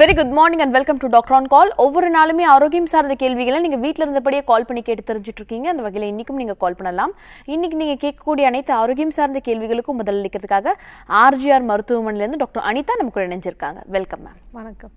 very good morning and welcome to doctor on call ஒவ்வொரு நாளுமே ஆரோக்கியம் சார்ந்த கேள்விகளை நீங்கள் வீட்டில் இருந்தபடியே கால் பண்ணி கேட்டு தெரிஞ்சுட்டு இருக்கீங்க அந்த வகையில் இன்றைக்கும் நீங்கள் கால் பண்ணலாம் இன்றைக்கி நீங்கள் கேட்கக்கூடிய அனைத்து ஆரோக்கியம் சார்ந்த கேள்விகளுக்கும் முதலளிக்கிறதுக்காக ஆர்ஜிஆர் மருத்துவமனையிலேருந்து டாக்டர் அனிதா நமக்கு இணைஞ்சிருக்காங்க வெல்கம் மேம் வணக்கம்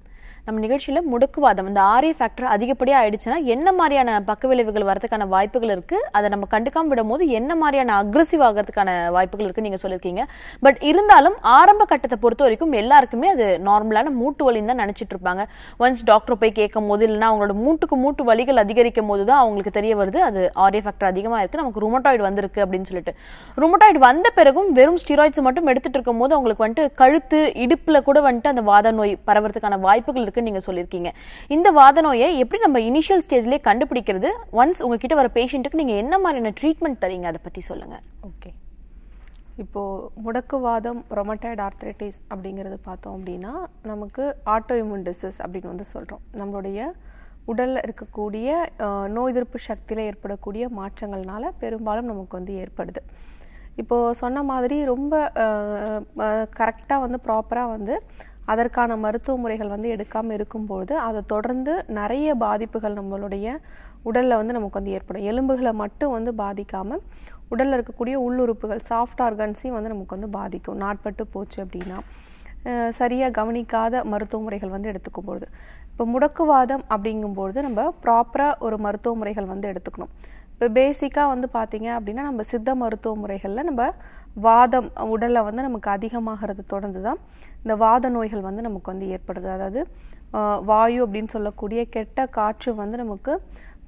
நம்ம நிகழ்ச்சியில் முடக்குவாதம் இந்த ஆரிய ஃபேக்டர் அதிகப்படியாக ஆயிடுச்சுன்னா என்ன மாதிரியான பக்க விளைவுகள் வரதுக்கான வாய்ப்புகள் இருக்குது அதை நம்ம கண்டுக்காம விடும்போது என்ன மாதிரியான அக்ரஸிவ் ஆகிறதுக்கான வாய்ப்புகள் இருக்கு நீங்கள் சொல்லியிருக்கீங்க பட் இருந்தாலும் ஆரம்ப கட்டத்தை பொறுத்த வரைக்கும் எல்லாருக்குமே அது நார்மலான மூட்டு வலின்னு தான் நினைச்சிட்டு இருப்பாங்க ஒன்ஸ் டாக்டர் போய் கேட்கும் போது இல்லைன்னா அவங்களோட மூட்டுக்கு மூட்டு வலிகள் அதிகரிக்கும் போது தான் அவங்களுக்கு தெரிய வருது அது ஆரிய ஃபேக்டர் அதிகமாக இருக்குது நமக்கு ருமட்டாய்டு வந்திருக்கு அப்படின்னு சொல்லிட்டு ருமட்டாய்டு வந்த பிறகும் வெறும் ஸ்டீராய்ட்ஸ் மட்டும் எடுத்துட்டு இருக்கும் போது அவங்களுக்கு வந்துட்டு கழுத்து இடுப்பில் கூட வந்துட்டு அந்த வாத நோய் பரவறதுக்கான வாய்ப்புகள் இருக்குன்னு நீங்கள் சொல்லியிருக்கீங்க இந்த வாத நோயை எப்படி நம்ம இனிஷியல் ஸ்டேஜ்லேயே கண்டுபிடிக்கிறது ஒன்ஸ் உங்ககிட்ட வர பேஷண்ட்டுக்கு நீங்கள் என்ன மாதிரியான ட்ரீட்மெண்ட் தரீங்க அதை பற்றி சொல்லுங்கள் ஓகே இப்போது முடக்குவாதம் ரொமட்டைட் ஆர்த்ரைட்டிஸ் அப்படிங்கிறது பார்த்தோம் அப்படின்னா நமக்கு ஆட்டோ இம்யூன் டிசீஸ் அப்படின்னு வந்து சொல்கிறோம் நம்மளுடைய உடலில் இருக்கக்கூடிய நோய் எதிர்ப்பு சக்தியில் ஏற்படக்கூடிய மாற்றங்கள்னால பெரும்பாலும் நமக்கு வந்து ஏற்படுது இப்போது சொன்ன மாதிரி ரொம்ப கரெக்டாக வந்து ப்ராப்பராக வந்து அதற்கான மருத்துவ முறைகள் வந்து எடுக்காமல் இருக்கும்போது அதை தொடர்ந்து நிறைய பாதிப்புகள் நம்மளுடைய உடலில் வந்து நமக்கு வந்து ஏற்படும் எலும்புகளை மட்டும் வந்து பாதிக்காமல் உடலில் இருக்கக்கூடிய உள்ளுறுப்புகள் சாஃப்ட் ஆர்கன்ஸையும் வந்து நமக்கு வந்து பாதிக்கும் நாட்பட்டு போச்சு அப்படின்னா சரியாக கவனிக்காத மருத்துவ முறைகள் வந்து எடுத்துக்கும் பொழுது இப்போ முடக்குவாதம் அப்படிங்கும்பொழுது நம்ம ப்ராப்பராக ஒரு மருத்துவ முறைகள் வந்து எடுத்துக்கணும் இப்போ பேசிக்காக வந்து பார்த்திங்க அப்படின்னா நம்ம சித்த மருத்துவ முறைகளில் நம்ம வாதம் உடலில் வந்து நமக்கு அதிகமாகிறது தொடர்ந்து தான் இந்த வாத நோய்கள் வந்து நமக்கு வந்து ஏற்படுது அதாவது வாயு அப்படின்னு சொல்லக்கூடிய கெட்ட காற்று வந்து நமக்கு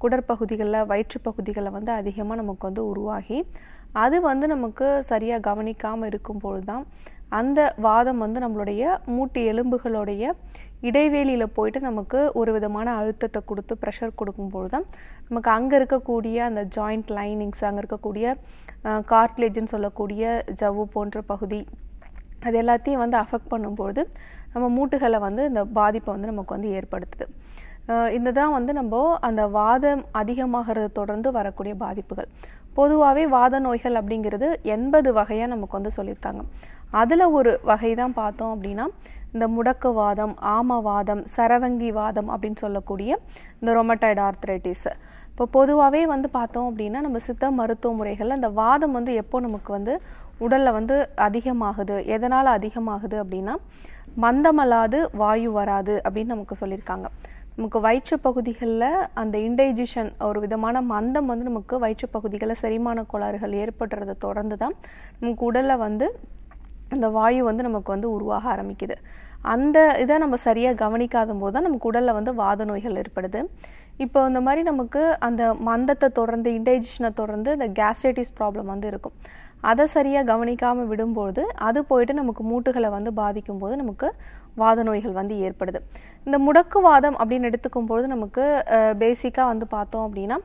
குடற்பகுதிகளில் வயிற்று பகுதிகளில் வந்து அதிகமாக நமக்கு வந்து உருவாகி அது வந்து நமக்கு சரியாக கவனிக்காமல் இருக்கும் பொழுது தான் அந்த வாதம் வந்து நம்மளுடைய மூட்டு எலும்புகளுடைய இடைவேளியில் போயிட்டு நமக்கு ஒரு விதமான அழுத்தத்தை கொடுத்து ப்ரெஷர் கொடுக்கும்போது தான் நமக்கு அங்கே இருக்கக்கூடிய அந்த ஜாயிண்ட் லைனிங்ஸ் அங்கே இருக்கக்கூடிய கார்ட்லேஜ்னு சொல்லக்கூடிய ஜவ்வு போன்ற பகுதி அது எல்லாத்தையும் வந்து அஃபெக்ட் பண்ணும்போது நம்ம மூட்டுகளை வந்து இந்த பாதிப்பை வந்து நமக்கு வந்து ஏற்படுத்துது இந்த தான் வந்து நம்ம அந்த வாதம் அதிகமாகிறது தொடர்ந்து வரக்கூடிய பாதிப்புகள் பொதுவாகவே வாத நோய்கள் அப்படிங்கிறது எண்பது வகையாக நமக்கு வந்து சொல்லியிருக்காங்க அதில் ஒரு வகை தான் பார்த்தோம் அப்படின்னா இந்த முடக்குவாதம் ஆமவாதம் சரவங்கி வாதம் அப்படின்னு சொல்லக்கூடிய இந்த ரொமட்டாய்ட் ஆர்த்ரைட்டிஸ் இப்போ பொதுவாகவே வந்து பார்த்தோம் அப்படின்னா நம்ம சித்த மருத்துவ முறைகளில் அந்த வாதம் வந்து எப்போ நமக்கு வந்து உடலில் வந்து அதிகமாகுது எதனால் அதிகமாகுது அப்படின்னா மந்தமல்லாது வாயு வராது அப்படின்னு நமக்கு சொல்லியிருக்காங்க நமக்கு வயிற்று பகுதிகளில் அந்த இன்டைஜிஷன் ஒரு விதமான மந்தம் வந்து நமக்கு வயிற்று பகுதிகளில் செரிமான கோளாறுகள் ஏற்படுறதை தொடர்ந்து தான் நமக்கு உடலில் வந்து அந்த வாயு வந்து நமக்கு வந்து உருவாக ஆரம்பிக்குது அந்த இதை நம்ம சரியாக கவனிக்காத போது தான் நமக்கு உடலில் வந்து வாத நோய்கள் ஏற்படுது இப்போ இந்த மாதிரி நமக்கு அந்த மந்தத்தை தொடர்ந்து இன்டைஜிஷனை தொடர்ந்து இந்த கேஸ்டைட்டிஸ் ப்ராப்ளம் வந்து இருக்கும் அதை சரியாக கவனிக்காமல் விடும்போது அது போயிட்டு நமக்கு மூட்டுகளை வந்து பாதிக்கும் போது நமக்கு வாத நோய்கள் வந்து ஏற்படுது இந்த முடக்குவாதம் அப்படின்னு எடுத்துக்கும் பொழுது நமக்கு பேசிக்காக வந்து பார்த்தோம் அப்படின்னா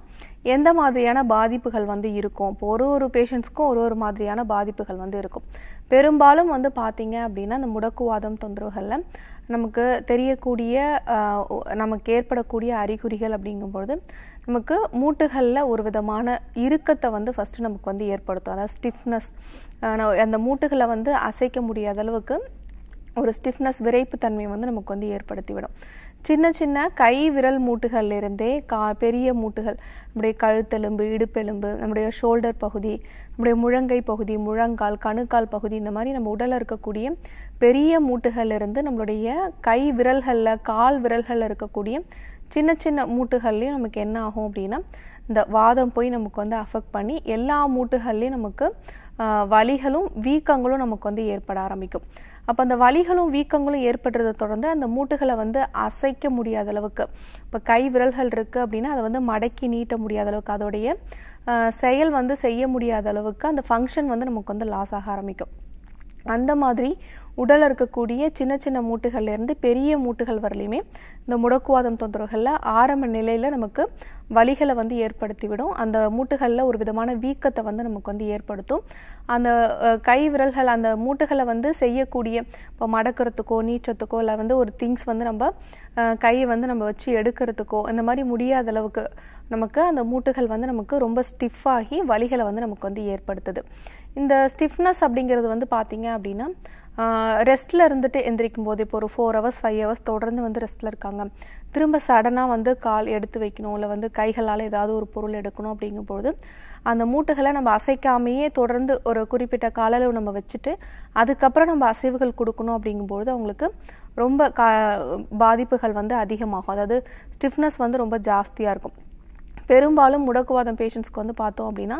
எந்த மாதிரியான பாதிப்புகள் வந்து இருக்கும் இப்போ ஒரு ஒரு பேஷண்ட்ஸ்க்கும் ஒரு ஒரு மாதிரியான பாதிப்புகள் வந்து இருக்கும் பெரும்பாலும் வந்து பார்த்தீங்க அப்படின்னா இந்த முடக்குவாதம் தொந்தரவுகளில் நமக்கு தெரியக்கூடிய நமக்கு ஏற்படக்கூடிய அறிகுறிகள் அப்படிங்கும்பொழுது நமக்கு மூட்டுகளில் ஒரு விதமான இறுக்கத்தை வந்து ஃபஸ்ட்டு நமக்கு வந்து ஏற்படுத்தும் அதாவது ஸ்டிஃப்னஸ் அந்த மூட்டுகளை வந்து அசைக்க முடியாத அளவுக்கு ஒரு ஸ்டிஃப்னஸ் விரைப்பு தன்மையை வந்து நமக்கு வந்து ஏற்படுத்திவிடும் சின்ன சின்ன கை விரல் மூட்டுகள்லேருந்தே கா பெரிய மூட்டுகள் நம்முடைய கழுத்தெலும்பு இடுப்பெலும்பு நம்முடைய ஷோல்டர் பகுதி நம்முடைய முழங்கை பகுதி முழங்கால் கணுக்கால் பகுதி இந்த மாதிரி நம்ம உடலில் இருக்கக்கூடிய பெரிய மூட்டுகள்லேருந்து நம்மளுடைய கை விரல்களில் கால் விரல்களில் இருக்கக்கூடிய சின்ன சின்ன மூட்டுகள்லேயும் நமக்கு என்ன ஆகும் அப்படின்னா இந்த வாதம் போய் நமக்கு வந்து அஃபெக்ட் பண்ணி எல்லா மூட்டுகள்லேயும் நமக்கு வலிகளும் வீக்கங்களும் நமக்கு வந்து ஏற்பட ஆரம்பிக்கும் அப்போ அந்த வலிகளும் வீக்கங்களும் ஏற்படுறதை தொடர்ந்து அந்த மூட்டுகளை வந்து அசைக்க முடியாத அளவுக்கு இப்போ கை விரல்கள் இருக்குது அப்படின்னா அதை வந்து மடக்கி நீட்ட முடியாத அளவுக்கு அதோடைய செயல் வந்து செய்ய முடியாத அளவுக்கு அந்த ஃபங்க்ஷன் வந்து நமக்கு வந்து லாஸ் ஆக ஆரம்பிக்கும் அந்த மாதிரி உடலில் இருக்கக்கூடிய சின்ன சின்ன மூட்டுகள்லேருந்து பெரிய மூட்டுகள் வரலையுமே இந்த முடக்குவாதம் தொந்தரவுகளில் ஆரம்ப நிலையில் நமக்கு வலிகளை வந்து ஏற்படுத்திவிடும் அந்த மூட்டுகளில் ஒரு விதமான வீக்கத்தை வந்து நமக்கு வந்து ஏற்படுத்தும் அந்த கை விரல்கள் அந்த மூட்டுகளை வந்து செய்யக்கூடிய இப்போ மடக்கிறதுக்கோ நீச்சத்துக்கோ இல்லை வந்து ஒரு திங்ஸ் வந்து நம்ம கையை வந்து நம்ம வச்சு எடுக்கிறதுக்கோ இந்த மாதிரி முடியாத அளவுக்கு நமக்கு அந்த மூட்டுகள் வந்து நமக்கு ரொம்ப ஸ்டிஃபாகி வலிகளை வந்து நமக்கு வந்து ஏற்படுத்துது இந்த ஸ்டிஃப்னஸ் அப்படிங்கிறது வந்து பார்த்தீங்க அப்படின்னா ரெஸ்ட்டில் இருந்துட்டு எந்திரிக்கும் போது இப்போ ஒரு ஃபோர் ஹவர்ஸ் ஃபைவ் ஹவர்ஸ் தொடர்ந்து வந்து ரெஸ்ட்டில் இருக்காங்க திரும்ப சடனாக வந்து கால் எடுத்து வைக்கணும் இல்லை வந்து கைகளால் ஏதாவது ஒரு பொருள் எடுக்கணும் அப்படிங்கும்போது அந்த மூட்டுகளை நம்ம அசைக்காமையே தொடர்ந்து ஒரு குறிப்பிட்ட காலளவு நம்ம வச்சுட்டு அதுக்கப்புறம் நம்ம அசைவுகள் கொடுக்கணும் அப்படிங்கும்பொழுது அவங்களுக்கு ரொம்ப கா பாதிப்புகள் வந்து அதிகமாகும் அதாவது ஸ்டிஃப்னஸ் வந்து ரொம்ப ஜாஸ்தியாக இருக்கும் பெரும்பாலும் முடக்குவாதம் பேஷண்ட்ஸ்க்கு வந்து பார்த்தோம் அப்படின்னா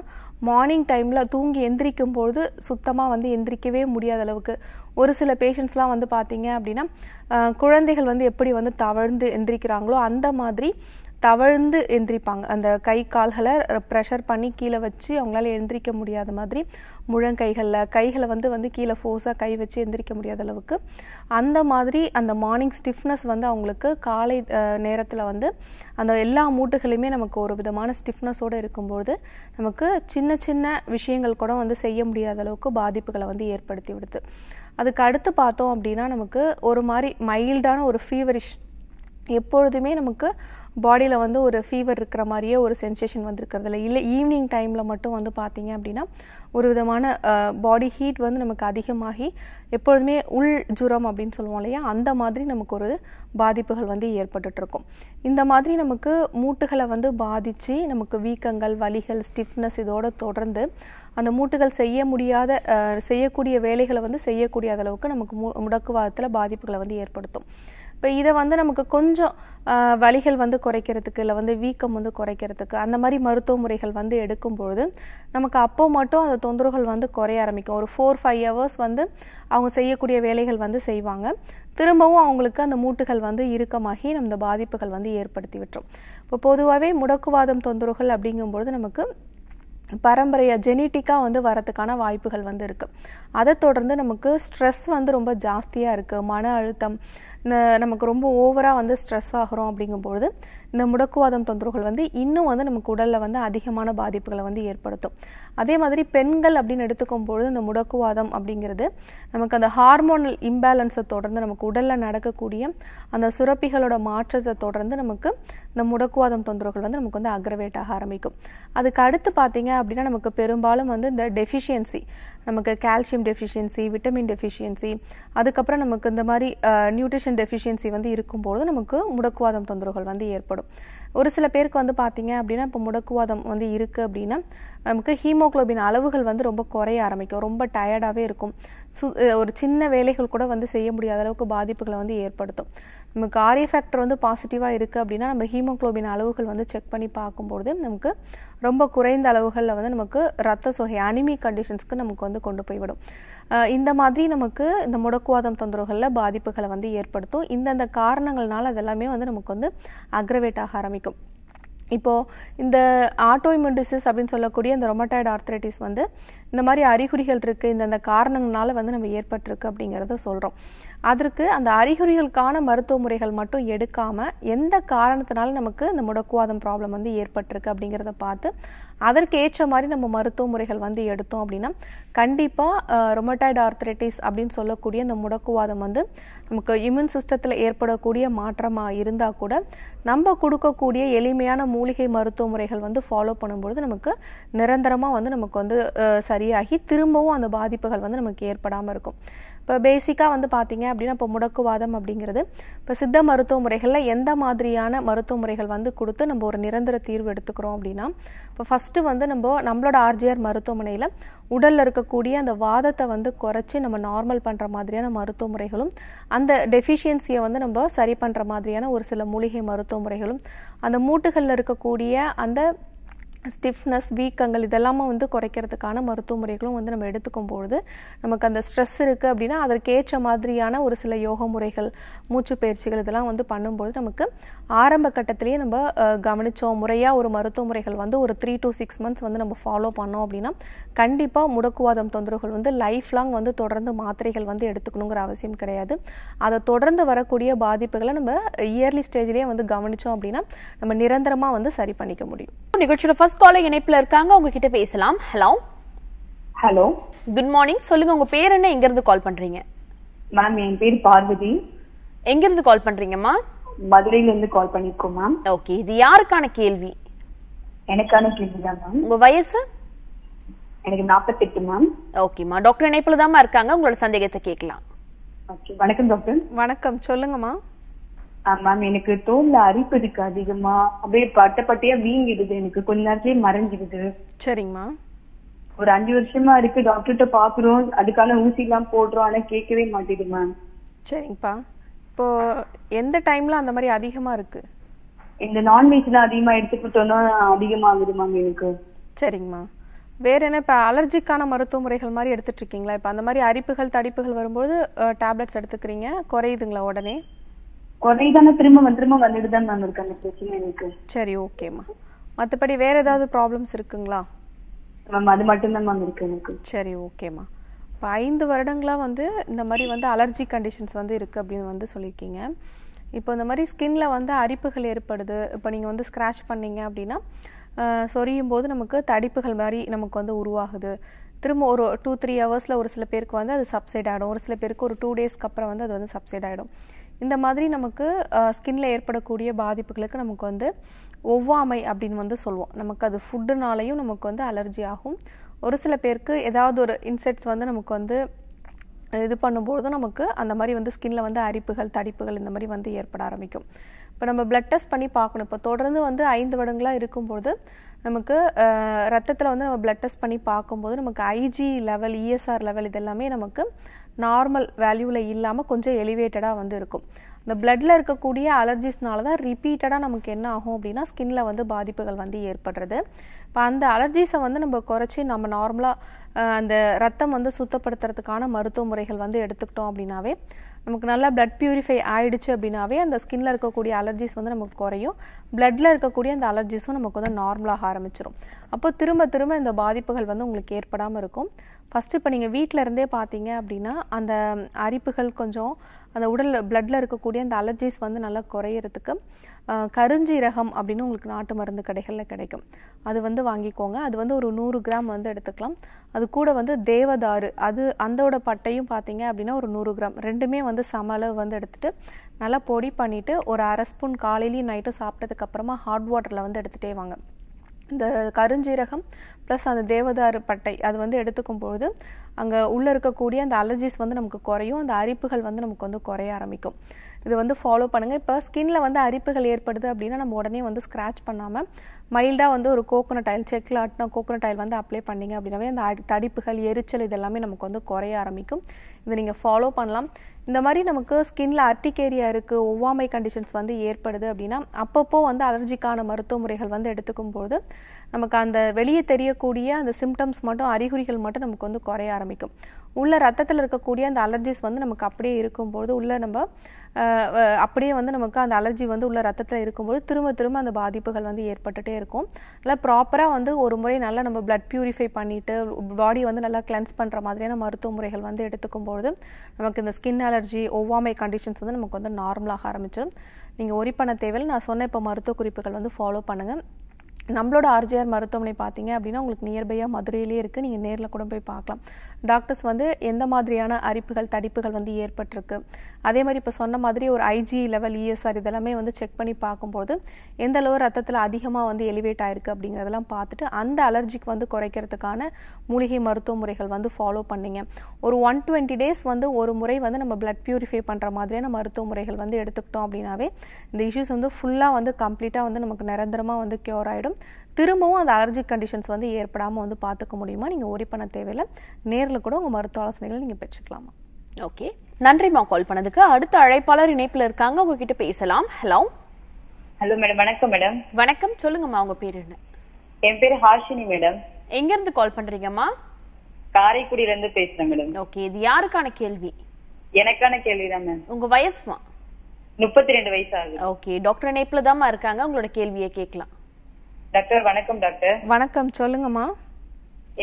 மார்னிங் டைமில் தூங்கி எந்திரிக்கும் பொழுது சுத்தமாக வந்து எந்திரிக்கவே முடியாத அளவுக்கு ஒரு சில பேஷண்ட்ஸ்லாம் வந்து பார்த்தீங்க அப்படின்னா குழந்தைகள் வந்து எப்படி வந்து தவழ்ந்து எந்திரிக்கிறாங்களோ அந்த மாதிரி தவழ்ந்து எந்திரிப்பாங்க அந்த கை கால்களை ப்ரெஷர் பண்ணி கீழே வச்சு அவங்களால எந்திரிக்க முடியாத மாதிரி முழங்கைகளில் கைகளை வந்து வந்து கீழே ஃபோர்ஸாக கை வச்சு எந்திரிக்க முடியாத அளவுக்கு அந்த மாதிரி அந்த மார்னிங் ஸ்டிஃப்னஸ் வந்து அவங்களுக்கு காலை நேரத்தில் வந்து அந்த எல்லா மூட்டுகளையுமே நமக்கு ஒரு விதமான ஸ்டிஃப்னஸோடு இருக்கும்போது நமக்கு சின்ன சின்ன விஷயங்கள் கூட வந்து செய்ய முடியாத அளவுக்கு பாதிப்புகளை வந்து ஏற்படுத்தி விடுது அதுக்கு அடுத்து பார்த்தோம் அப்படின்னா நமக்கு ஒரு மாதிரி மைல்டான ஒரு ஃபீவரிஷ் எப்பொழுதுமே நமக்கு பாடியில் வந்து ஒரு ஃபீவர் இருக்கிற மாதிரியே ஒரு சென்சேஷன் வந்திருக்கிறதுல இல்லை ஈவினிங் டைமில் மட்டும் வந்து பார்த்தீங்க அப்படின்னா ஒரு விதமான பாடி ஹீட் வந்து நமக்கு அதிகமாகி எப்பொழுதுமே உள் ஜுரம் அப்படின்னு சொல்லுவோம் இல்லையா அந்த மாதிரி நமக்கு ஒரு பாதிப்புகள் வந்து ஏற்பட்டுட்ருக்கும் இந்த மாதிரி நமக்கு மூட்டுகளை வந்து பாதித்து நமக்கு வீக்கங்கள் வலிகள் ஸ்டிஃப்னஸ் இதோடு தொடர்ந்து அந்த மூட்டுகள் செய்ய முடியாத செய்யக்கூடிய வேலைகளை வந்து செய்யக்கூடிய அளவுக்கு நமக்கு மு முடக்குவாதத்தில் பாதிப்புகளை வந்து ஏற்படுத்தும் இப்போ இதை வந்து நமக்கு கொஞ்சம் வலிகள் வந்து குறைக்கிறதுக்கு இல்லை வந்து வீக்கம் வந்து குறைக்கிறதுக்கு அந்த மாதிரி மருத்துவ முறைகள் வந்து எடுக்கும்பொழுது நமக்கு அப்போ மட்டும் அந்த தொந்தரவுகள் வந்து குறைய ஆரம்பிக்கும் ஒரு ஃபோர் ஃபைவ் ஹவர்ஸ் வந்து அவங்க செய்யக்கூடிய வேலைகள் வந்து செய்வாங்க திரும்பவும் அவங்களுக்கு அந்த மூட்டுகள் வந்து இறுக்கமாகி நம்ம பாதிப்புகள் வந்து ஏற்படுத்தி விட்டுரும் இப்போ பொதுவாகவே முடக்குவாதம் தொந்தரவுகள் அப்படிங்கும்பொழுது நமக்கு பரம்பரையாக ஜெனிட்டிக்காக வந்து வரத்துக்கான வாய்ப்புகள் வந்து இருக்குது அதை தொடர்ந்து நமக்கு ஸ்ட்ரெஸ் வந்து ரொம்ப ஜாஸ்தியாக இருக்குது மன அழுத்தம் நமக்கு ரொம்ப ஓவராக வந்து ஸ்ட்ரெஸ் ஆகிறோம் அப்படிங்கும்பொழுது இந்த முடக்குவாதம் தொந்தரவுகள் வந்து இன்னும் வந்து நமக்கு உடலில் வந்து அதிகமான பாதிப்புகளை வந்து ஏற்படுத்தும் அதே மாதிரி பெண்கள் அப்படின்னு எடுத்துக்கும் பொழுது இந்த முடக்குவாதம் அப்படிங்கிறது நமக்கு அந்த ஹார்மோனல் இம்பேலன்ஸை தொடர்ந்து நமக்கு உடலில் நடக்கக்கூடிய அந்த சுரப்பிகளோட மாற்றத்தை தொடர்ந்து நமக்கு இந்த முடக்குவாதம் தொந்தரவுகள் வந்து நமக்கு வந்து அக்ரவேட் ஆக ஆரம்பிக்கும் அதுக்கு அடுத்து பார்த்தீங்க அப்படின்னா நமக்கு பெரும்பாலும் வந்து இந்த டெஃபிஷியன்சி நமக்கு calcium calcium deficiency vitamin deficiency அதுக்கப்புறம் நமக்கு இந்த மாதிரி நியூட்ரிஷன் டெஃபிஷியன்சி வந்து இருக்கும்போது நமக்கு முடக்குவாதம் தொந்தரவுகள் வந்து ஏற்படும் ஒரு சில பேருக்கு வந்து பார்த்தீங்க அப்படின்னா இப்போ முடக்குவாதம் வந்து இருக்குது அப்படின்னா நமக்கு ஹீமோக்ளோபின் அளவுகள் வந்து ரொம்ப குறைய ஆரம்பிக்கும் ரொம்ப டயர்டாகவே இருக்கும் சு ஒரு சின்ன வேலைகள் கூட வந்து செய்ய முடியாத அளவுக்கு பாதிப்புகளை வந்து ஏற்படுத்தும் நமக்கு ஆரிய ஃபேக்டர் வந்து பாசிட்டிவாக இருக்குது அப்படின்னா நம்ம ஹீமோக்ளோபின் அளவுகள் வந்து செக் பண்ணி பார்க்கும்போது நமக்கு ரொம்ப குறைந்த அளவுகளில் வந்து நமக்கு ரத்த சோகை அனிமி கண்டிஷன்ஸ்க்கு நமக்கு வந்து கொண்டு போய்விடும் இந்த மாதிரி நமக்கு இந்த முடக்குவாதம் தொந்தரவுகளில் பாதிப்புகளை வந்து ஏற்படுத்தும் இந்தந்த காரணங்கள்னால அதெல்லாமே வந்து நமக்கு வந்து அக்ரவேட் ஆக ஆரம்பிக்கும் இப்போது இந்த ஆட்டோஇம்யூன் டிசீஸ் அப்படின்னு சொல்லக்கூடிய இந்த ரொமட்டாய்டு ஆர்த்ரைட்டிஸ் வந்து இந்த மாதிரி அறிகுறிகள் இருக்குது இந்தந்த காரணங்களால் வந்து நம்ம ஏற்பட்டிருக்கு அப்படிங்கிறத சொல்கிறோம் அதற்கு அந்த அறிகுறிகளுக்கான மருத்துவ முறைகள் மட்டும் எடுக்காமல் எந்த காரணத்தினால நமக்கு இந்த முடக்குவாதம் ப்ராப்ளம் வந்து ஏற்பட்டிருக்கு அப்படிங்கிறத பார்த்து அதற்கு ஏற்ற மாதிரி நம்ம மருத்துவ முறைகள் வந்து எடுத்தோம் அப்படின்னா கண்டிப்பாக ரொமட்டாய்டு ஆர்த்ரைட்டிஸ் அப்படின்னு சொல்லக்கூடிய இந்த முடக்குவாதம் வந்து நமக்கு இம்யூன் சிஸ்டத்தில் ஏற்படக்கூடிய மாற்றமாக இருந்தால் கூட நம்ம கொடுக்கக்கூடிய எளிமையான மூலிகை மருத்துவ முறைகள் வந்து ஃபாலோ பண்ணும்பொழுது நமக்கு நிரந்தரமாக வந்து நமக்கு வந்து சரியாகி திரும்பவும் அந்த பாதிப்புகள் வந்து நமக்கு ஏற்படாமல் இருக்கும் இப்போ பேசிக்காக வந்து பார்த்தீங்க அப்படின்னா இப்போ முடக்குவாதம் அப்படிங்கிறது இப்போ சித்த மருத்துவ முறைகளில் எந்த மாதிரியான மருத்துவ முறைகள் வந்து கொடுத்து நம்ம ஒரு நிரந்தர தீர்வு எடுத்துக்கிறோம் அப்படின்னா இப்போ ஃபஸ்ட்டு வந்து நம்ம நம்மளோட ஆர்ஜிஆர் மருத்துவமனையில் உடலில் இருக்கக்கூடிய அந்த வாதத்தை வந்து குறைச்சி நம்ம நார்மல் பண்ணுற மாதிரியான மருத்துவ முறைகளும் அந்த டெஃபிஷியன்சியை வந்து நம்ம சரி பண்ணுற மாதிரியான ஒரு சில மூலிகை மருத்துவ முறைகளும் அந்த மூட்டுகளில் இருக்கக்கூடிய அந்த ஸ்டிஃப்னஸ் வீக்கங்கள் இதெல்லாம் வந்து குறைக்கிறதுக்கான மருத்துவ முறைகளும் வந்து நம்ம எடுத்துக்கும் பொழுது நமக்கு அந்த ஸ்ட்ரெஸ் இருக்குது அப்படின்னா அதற்கேற்ற மாதிரியான ஒரு சில யோக முறைகள் மூச்சு பயிற்சிகள் இதெல்லாம் வந்து பண்ணும்போது நமக்கு ஆரம்ப கட்டத்திலேயே நம்ம கவனித்தோம் முறையாக ஒரு மருத்துவ முறைகள் வந்து ஒரு த்ரீ டு சிக்ஸ் மந்த்ஸ் வந்து நம்ம ஃபாலோ பண்ணோம் அப்படின்னா கண்டிப்பாக முடக்குவாதம் தொந்தரவுகள் வந்து லைஃப் லாங் வந்து தொடர்ந்து மாத்திரைகள் வந்து எடுத்துக்கணுங்கிற அவசியம் கிடையாது அதை தொடர்ந்து வரக்கூடிய பாதிப்புகளை நம்ம இயர்லி ஸ்டேஜ்லேயே வந்து கவனித்தோம் அப்படின்னா நம்ம நிரந்தரமாக வந்து சரி பண்ணிக்க முடியும் நிகழ்ச்சியோட ஃபர்ஸ்ட் ஃபர்ஸ்ட் இணைப்புல இருக்காங்க உங்ககிட்ட பேசலாம் ஹலோ ஹலோ குட் மார்னிங் சொல்லுங்க உங்க பேர் என்ன எங்க இருந்து கால் பண்றீங்க மேம் என் பேர் பார்வதி எங்க இருந்து கால் பண்றீங்கம்மா மதுரையில இருந்து கால் பண்ணிருக்கோம் மேம் ஓகே இது யாருக்கான கேள்வி எனக்கான கேள்வி தான் மேம் உங்க வயசு எனக்கு நாற்பத்தி எட்டு மேம் ஓகேம்மா டாக்டர் இணைப்புல தான் இருக்காங்க உங்களோட சந்தேகத்தை கேட்கலாம் வணக்கம் டாக்டர் வணக்கம் சொல்லுங்கம்மா மேம் எனக்கு தோல்ல அரிப்பு இருக்கு அதிகமா அப்படியே பட்ட பட்டையா வீங்கிடுது எனக்கு கொஞ்ச நேரத்துலயே மறைஞ்சிடுது சரிங்கம்மா ஒரு அஞ்சு வருஷமா இருக்கு டாக்டர்கிட்ட பாக்குறோம் அதுக்கான ஊசி எல்லாம் போடுறோம் ஆனா கேட்கவே மாட்டேது மேம் சரிங்கப்பா இப்போ எந்த டைம்ல அந்த மாதிரி அதிகமா இருக்கு இந்த நான்வெஜ் எல்லாம் அதிகமா எடுத்துக்கிட்டோம்னா அதிகமாகுது மேம் எனக்கு சரிங்கம்மா வேற என்ன இப்போ அலர்ஜிக்கான மருத்துவ முறைகள் மாதிரி எடுத்துட்டு இருக்கீங்களா இப்போ அந்த மாதிரி அரிப்புகள் தடிப்புகள் வரும்போது டேப்லெட்ஸ் எடுத்துக்கிறீங்க குறையுதுங்களா உடனே குறைதான திரும்ப திரும்ப வந்துட்டு தான் மேம் இருக்கு அந்த பிரச்சனை எனக்கு சரி ஓகேம்மா மற்றபடி வேற ஏதாவது ப்ராப்ளம்ஸ் இருக்குங்களா மேம் அது மட்டும்தான் மேம் இருக்கு எனக்கு சரி ஓகேம்மா இப்போ ஐந்து வருடங்களாக வந்து இந்த மாதிரி வந்து அலர்ஜி கண்டிஷன்ஸ் வந்து இருக்குது அப்படின்னு வந்து சொல்லியிருக்கீங்க இப்போ இந்த மாதிரி ஸ்கின்ல வந்து அரிப்புகள் ஏற்படுது இப்போ நீங்கள் வந்து ஸ்க்ராச் பண்ணீங்க அப்படின்னா சொரியும் போது நமக்கு தடிப்புகள் மாதிரி நமக்கு வந்து உருவாகுது திரும்ப ஒரு டூ த்ரீ ஹவர்ஸில் ஒரு சில பேருக்கு வந்து அது சப்சைட் ஆகிடும் ஒரு சில பேருக்கு ஒரு டூ டேஸ்க்கு அப்புறம் வந்து அது வந்து சப்சைட் ஆகிடும் இந்த மாதிரி நமக்கு ஸ்கின்ல ஏற்படக்கூடிய பாதிப்புகளுக்கு நமக்கு வந்து ஒவ்வாமை அப்படின்னு வந்து சொல்லுவோம் நமக்கு அது ஃபுட்டுனாலையும் நமக்கு வந்து அலர்ஜி ஆகும் ஒரு சில பேருக்கு ஏதாவது ஒரு இன்செக்ட்ஸ் வந்து நமக்கு வந்து இது பண்ணும்பொழுதும் நமக்கு அந்த மாதிரி வந்து ஸ்கின்ல வந்து அரிப்புகள் தடிப்புகள் இந்த மாதிரி வந்து ஏற்பட ஆரம்பிக்கும் இப்போ நம்ம பிளட் டெஸ்ட் பண்ணி பார்க்கணும் இப்போ தொடர்ந்து வந்து ஐந்து வருடங்களாக இருக்கும்போது நமக்கு ரத்தத்தில் வந்து நம்ம பிளட் டெஸ்ட் பண்ணி பார்க்கும்போது நமக்கு ஐஜி லெவல் இஎஸ்ஆர் லெவல் இதெல்லாமே நமக்கு நார்மல் வேல்யூவில் இல்லாமல் கொஞ்சம் எலிவேட்டடாக வந்து இருக்கும் இந்த பிளட்டில் இருக்கக்கூடிய அலர்ஜிஸ்னால தான் ரிப்பீட்டடாக நமக்கு என்ன ஆகும் அப்படின்னா ஸ்கின்ல வந்து பாதிப்புகள் வந்து ஏற்படுறது இப்போ அந்த அலர்ஜிஸை வந்து நம்ம குறைச்சி நம்ம நார்மலாக அந்த ரத்தம் வந்து சுத்தப்படுத்துறதுக்கான மருத்துவ முறைகள் வந்து எடுத்துக்கிட்டோம் அப்படின்னாவே நமக்கு நல்லா பிளட் பியூரிஃபை ஆயிடுச்சு அப்படின்னாவே அந்த ஸ்கின்ல இருக்கக்கூடிய அலர்ஜிஸ் வந்து நமக்கு குறையும் பிளட்ல இருக்கக்கூடிய அந்த அலர்ஜிஸும் நமக்கு வந்து நார்மலாக ஆரம்பிச்சிடும் அப்போ திரும்ப திரும்ப இந்த பாதிப்புகள் வந்து உங்களுக்கு ஏற்படாமல் இருக்கும் ஃபஸ்ட்டு இப்போ நீங்கள் வீட்டில் இருந்தே பார்த்தீங்க அப்படின்னா அந்த அரிப்புகள் கொஞ்சம் அந்த உடல் பிளட்டில் இருக்கக்கூடிய அந்த அலர்ஜிஸ் வந்து நல்லா குறையிறதுக்கு கருஞ்சீரகம் அப்படின்னு உங்களுக்கு நாட்டு மருந்து கடைகளில் கிடைக்கும் அது வந்து வாங்கிக்கோங்க அது வந்து ஒரு நூறு கிராம் வந்து எடுத்துக்கலாம் அது கூட வந்து தேவதாறு அது அந்தோட பட்டையும் பார்த்தீங்க அப்படின்னா ஒரு நூறு கிராம் ரெண்டுமே வந்து சம அளவு வந்து எடுத்துகிட்டு நல்லா பொடி பண்ணிவிட்டு ஒரு அரை ஸ்பூன் காலையிலையும் நைட்டும் சாப்பிட்டதுக்கப்புறமா ஹாட் வாட்டரில் வந்து எடுத்துகிட்டே வாங்க இந்த கருஞ்சீரகம் ப்ளஸ் அந்த தேவதாரு பட்டை அது வந்து எடுத்துக்கும் பொழுது அங்கே உள்ளே இருக்கக்கூடிய அந்த அலர்ஜிஸ் வந்து நமக்கு குறையும் அந்த அரிப்புகள் வந்து நமக்கு வந்து குறைய ஆரம்பிக்கும் இது வந்து ஃபாலோ பண்ணுங்கள் இப்போ ஸ்கின்ல வந்து அரிப்புகள் ஏற்படுது அப்படின்னா நம்ம உடனே வந்து ஸ்க்ராச் பண்ணாமல் மைல்டாக வந்து ஒரு கோகோனட் ஆயில் செக்கில் ஆட்டினா கோகோனட் ஆயில் வந்து அப்ளை பண்ணிங்க அப்படின்னாவே அந்த தடிப்புகள் எரிச்சல் இதெல்லாமே நமக்கு வந்து குறைய ஆரம்பிக்கும் இதை நீங்கள் ஃபாலோ பண்ணலாம் இந்த மாதிரி நமக்கு ஸ்கின்ல அர்டிகேரியா இருக்குது ஒவ்வாமை கண்டிஷன்ஸ் வந்து ஏற்படுது அப்படின்னா அப்பப்போ வந்து அலர்ஜிக்கான மருத்துவ முறைகள் வந்து எடுத்துக்கும் போது நமக்கு அந்த வெளியே தெரியக்கூடிய அந்த சிம்டம்ஸ் மட்டும் அறிகுறிகள் மட்டும் நமக்கு வந்து குறைய ஆரம்பிக்கும் உள்ள ரத்தத்தில் இருக்கக்கூடிய அந்த அலர்ஜிஸ் வந்து நமக்கு அப்படியே இருக்கும்போது உள்ள நம்ம அப்படியே வந்து நமக்கு அந்த அலர்ஜி வந்து உள்ள ரத்தத்தில் இருக்கும்போது திரும்ப திரும்ப அந்த பாதிப்புகள் வந்து ஏற்பட்டுட்டே இருக்கும் நல்லா ப்ராப்பராக வந்து ஒரு முறை நல்லா நம்ம பிளட் பியூரிஃபை பண்ணிவிட்டு பாடி வந்து நல்லா கிளென்ஸ் பண்ணுற மாதிரியான மருத்துவ முறைகள் வந்து எடுத்துக்கும்போது நமக்கு இந்த ஸ்கின் அலர்ஜி ஒவ்வாமை கண்டிஷன்ஸ் வந்து நமக்கு வந்து நார்மலாக ஆரம்பிச்சிடும் நீங்கள் ஒரி பண்ண தேவையில்லை நான் சொன்ன இப்போ மருத்துவ குறிப்புகள் வந்து ஃபாலோ பண்ணுங்கள் நம்மளோட ஆர்ஜிஆர் மருத்துவமனை பார்த்தீங்க அப்படின்னா உங்களுக்கு நியர்பையாக மதுரையிலே இருக்குது நீங்கள் நேரில் கூட போய் பார்க்கலாம் டாக்டர்ஸ் வந்து எந்த மாதிரியான அரிப்புகள் தடிப்புகள் வந்து ஏற்பட்டிருக்கு அதே மாதிரி இப்போ சொன்ன மாதிரி ஒரு ஐஜி லெவல் இஎஸ்ஆர் இதெல்லாமே வந்து செக் பண்ணி பார்க்கும்போது எந்த அளவு ரத்தத்தில் அதிகமாக வந்து எலிவேட் ஆயிருக்கு அப்படிங்கிறதெல்லாம் பார்த்துட்டு அந்த அலர்ஜிக்கு வந்து குறைக்கிறதுக்கான மூலிகை மருத்துவ முறைகள் வந்து ஃபாலோ பண்ணிங்க ஒரு ஒன் டுவெண்ட்டி டேஸ் வந்து ஒரு முறை வந்து நம்ம பிளட் பியூரிஃபை பண்ணுற மாதிரியான மருத்துவ முறைகள் வந்து எடுத்துக்கிட்டோம் அப்படின்னாவே இந்த இஷ்யூஸ் வந்து ஃபுல்லாக வந்து கம்ப்ளீட்டாக வந்து நமக்கு நிரந்தரமாக வந்து க்யூர் ஆகிடும் திரும்பவும் அந்த அலர்ஜி கண்டிஷன்ஸ் வந்து ஏற்படாமல் வந்து பார்த்துக்க முடியுமா நீங்கள் ஒரி பண்ண தேவையில்லை நேரில் கூட உங்கள் மருத்துவ ஆலோசனைகள் நீங்கள் பெற்றுக்கலாமா ஓகே நன்றிமா கால் பண்ணதுக்கு அடுத்த அழைப்பாளர் இணைப்பில் இருக்காங்க உங்ககிட்ட பேசலாம் ஹலோ ஹலோ மேடம் வணக்கம் மேடம் வணக்கம் சொல்லுங்கம்மா உங்க பேர் என்ன என் பேர் ஹாஷினி மேடம் எங்க இருந்து கால் பண்றீங்கம்மா காரைக்குடியில இருந்து பேசுறேன் மேடம் ஓகே இது யாருக்கான கேள்வி எனக்கான கேள்விதான் மேம் உங்க வயசுமா முப்பத்தி ரெண்டு வயசு ஆகுது ஓகே டாக்டர் இணைப்புல தான் இருக்காங்க உங்களோட கேள்வியை கேட்கலாம் டாக்டர் வணக்கம் டாக்டர் வணக்கம் சொல்லுங்கம்மா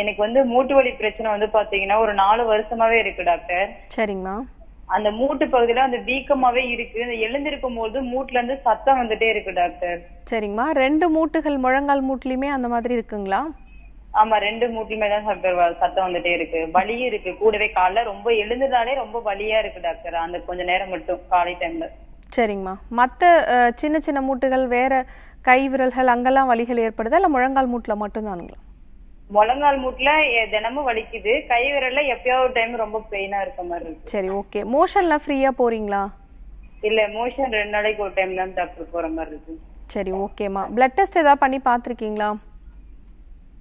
எனக்கு வந்து மூட்டு வலி பிரச்சனை வந்து பாத்தீங்கன்னா ஒரு நாலு வருஷமாவே இருக்கு டாக்டர் சரிங்கம்மா அந்த மூட்டு பகுதியில அந்த வீக்கமாவே இருக்கு இந்த எழுந்திருக்கும் போது மூட்டுல இருந்து சத்தம் வந்துட்டே இருக்கு டாக்டர் சரிங்கம்மா ரெண்டு மூட்டுகள் முழங்கால் மூட்டுலயுமே அந்த மாதிரி இருக்குங்களா ஆமா ரெண்டு மூட்டுமே தான் டாக்டர் சத்தம் வந்துட்டே இருக்கு வலியும் இருக்கு கூடவே காலைல ரொம்ப எழுந்துட்டாலே ரொம்ப வலியா இருக்கு டாக்டர் அந்த கொஞ்ச நேரம் மட்டும் காலை டைம்ல சரிங்கம்மா மத்த சின்ன சின்ன மூட்டுகள் வேற கை விரல்கள் அங்கெல்லாம் வலிகள் ஏற்படுதா இல்ல முழங்கால் மூட்டுல மட்டும்தானுங்களா முழங்கால் மூட்டுல தினமும் வலிக்குது கை விரல்ல எப்பயாவது ஒரு டைம் ரொம்ப பெயினா இருக்க மாதிரி இருக்கு சரி ஓகே மோஷன்லாம் ஃப்ரீயா போறீங்களா இல்ல மோஷன் ரெண்டு நாளைக்கு ஒரு டைம் தான் டாக்டர் போற மாதிரி இருக்கு சரி ஓகேமா பிளட் டெஸ்ட் ஏதாவது பண்ணி பாத்திருக்கீங்களா